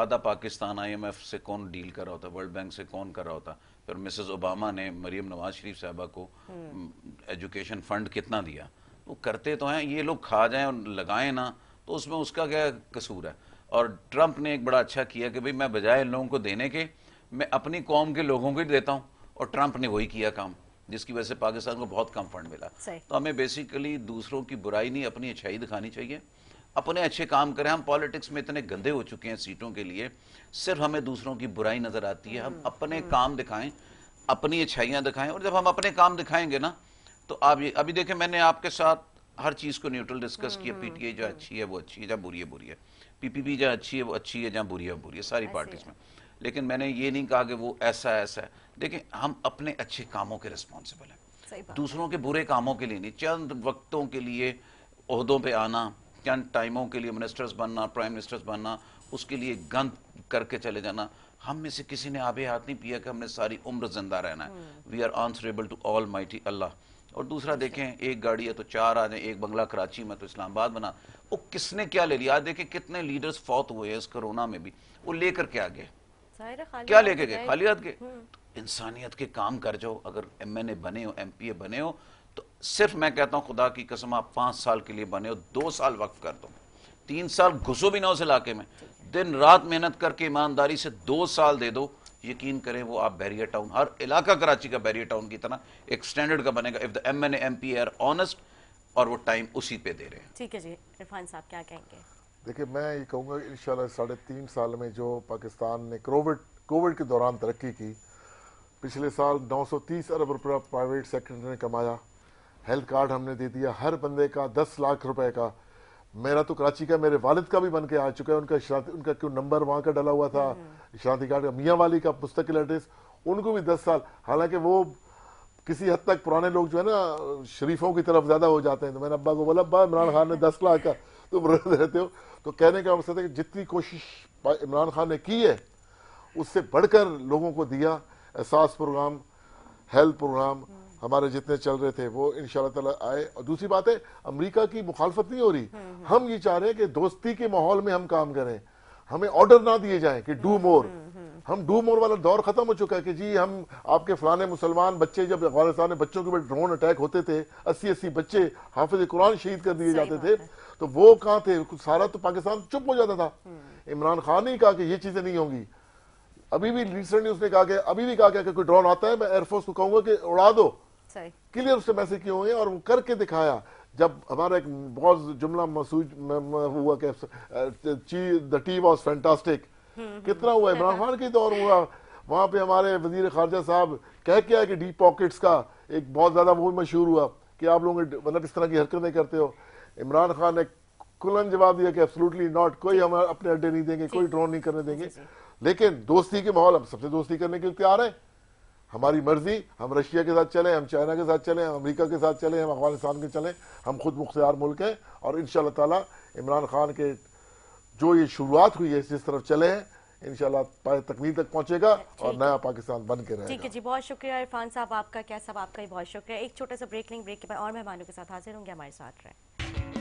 आधा पाकिस्तान आईएमएफ से कौन डील कर रहा होता वर्ल्ड बैंक से कौन कर रहा होता फिर मिसेस ओबामा ने मरीम नवाज शरीफ साहबा को एजुकेशन हम्म। फंड कितना दिया वो करते तो हैं ये लोग खा जाएं और लगाएं ना तो उसमें उसका क्या कसूर है और ट्रंप ने एक बड़ा अच्छा किया कि भाई मैं बजाय लोगों को देने के मैं अपनी कौम के लोगों को ही देता हूँ और ट्रंप ने वही किया काम जिसकी वजह से पाकिस्तान को बहुत कम फंड मिला तो हमें बेसिकली दूसरों की बुराई नहीं अपनी अच्छाई दिखानी चाहिए अपने अच्छे काम करें हम पॉलिटिक्स में इतने गंदे हो चुके हैं सीटों के लिए सिर्फ हमें दूसरों की बुराई नजर आती है हम हम्म। अपने हम्म। काम दिखाएं अपनी अच्छाइयाँ दिखाएं और जब हम अपने काम दिखाएंगे ना तो आप ये अभी देखें मैंने आपके साथ हर चीज़ को न्यूट्रल डिस्कस किया पीटीए हम्म। जो अच्छी है वो अच्छी है जहाँ बुरी है बुरी है पीपीपी जहाँ अच्छी है वो अच्छी है जहाँ बुरी है बुरी है सारी पार्टीज में लेकिन मैंने ये नहीं कहा कि वो ऐसा ऐसा है देखें हम अपने अच्छे कामों के रिस्पॉन्सिबल हैं दूसरों के बुरे कामों के लिए नहीं चंद वक्तों के लिए अहदों पर आना चंद टाइमों के लिए मिनिस्टर्स बनना प्राइम मिनिस्टर्स बनना उसके लिए गंद करके चले जाना हम में से किसी ने आबे हाथ नहीं पिया कि हमने सारी उम्र जिंदा रहना है we are answerable to almighty Allah और दूसरा देखें एक गाड़ी है तो चार आ जाए एक बंगला कराची में तो इस्लामाबाद बना वो किसने क्या ले लिया आज देखें कितने लीडर्स फौत हुए हैं इस कोरोना में भी वो लेकर के आ गए क्या लेके गए खाली हाथ के हम्म। तो इंसानियत के काम कर जाओ अगर एम एन ए बने हो एम पी ए बने हो तो सिर्फ मैं कहता हूँ खुदा की कसम आप पांच साल के लिए बने हो दो साल वक्त कर दो तीन साल घुसो भी ना उस इलाके में दिन रात मेहनत करके ईमानदारी से दो साल दे दो यकीन करें वो आप बैरियर टाउन हर इलाका कराची का बैरियर टाउन की तरह एक स्टैंडर्ड का बनेगा if the M N M P are honest और वो टाइम उसी पे दे रहे हैं ठीक है जी इरफान साहब क्या कहेंगे देखिए मैं ये कहूँगा इन साढ़े तीन साल में जो पाकिस्तान ने कोविड कोविड के दौरान तरक्की की पिछले साल 930 अरब रुपया प्राइवेट सेक्टर ने कमाया हेल्थ कार्ड हमने दे दिया हर बंदे का 10 लाख रुपए का मेरा तो कराची का मेरे वालिद का भी बन के आ चुका है उनका शराती उनका क्यों नंबर वहाँ का डला हुआ था हम्म। शराती कार्ड का मियाँ वाली का मुस्तकिल एड्रेस उनको भी दस साल हालांकि वो किसी हद तक पुराने लोग जो है ना शरीफों की तरफ ज़्यादा हो जाते हैं तो मैंने अब्बा को बोला अब्बा इमरान खान ने दस लाख का तुम तो रहते हो तो कहने का मकसद है कि जितनी कोशिश इमरान खान ने की है उससे बढ़कर लोगों को दिया एहसास प्रोग्राम हेल्थ प्रोग्राम हमारे जितने चल रहे थे वो इन ताला आए और दूसरी बात है अमेरिका की मुखालफत नहीं हो रही हम्म, हम्म। हम ये चाह रहे हैं कि दोस्ती के माहौल में हम काम करें हमें ऑर्डर ना दिए जाएं कि डू हम्म, मोर हम डू मोर वाला दौर खत्म हो चुका है कि जी हम आपके फलाने मुसलमान बच्चे जब अफगानिस्तान में बच्चों के ऊपर ड्रोन अटैक होते थे अस्सी अस्सी बच्चे हाफिज कुरान शहीद कर दिए जाते थे तो वो कहाँ थे कुछ सारा तो पाकिस्तान चुप हो जाता था इमरान खान ने कहा कि ये चीजें नहीं होंगी अभी भी रिसेंटली उसने कहा कि अभी भी कहा कि कोई ड्रोन आता है मैं एयरफोर्स को कहूंगा कि उड़ा दो क्लियर उससे मैसेज किए होंगे और वो करके दिखाया जब हमारा एक बहुत जुमला मसूज हुआ कि ची द टी वॉज फैंटास्टिक कितना हुआ इमरान खान के दौर तो हुआ वहां पे हमारे वजीर खारजा साहब कह के आए कि डीप पॉकेट्स का एक बहुत ज्यादा वो मशहूर हुआ कि आप लोग मतलब इस तरह की हरकतें करते हो इमरान खान ने कुलन जवाब दिया कि एब्सोल्युटली नॉट कोई हम अपने अड्डे नहीं देंगे कोई ड्रोन नहीं करने देंगे लेकिन दोस्ती के माहौल हम सबसे दोस्ती करने के लिए तैयार हैं हमारी मर्जी हम रशिया के साथ चलें हम चाइना के साथ चलें हम अमेरिका के साथ चलें हम अफगानिस्तान के चलें हम खुद मुख्तार मुल्क हैं और इन ताला इमरान खान के जो ये शुरुआत हुई है जिस तरफ चले हैं इनशाला तकनीक तक पहुंचेगा और नया पाकिस्तान बन के रहेगा ठीक है जी बहुत शुक्रिया इरफान साहब आपका क्या सब आपका ही बहुत शुक्रिया एक छोटा सा ब्रेक लेंगे ब्रेक के बाद और मेहमानों के साथ हाजिर होंगे हमारे साथ रहें Thank you.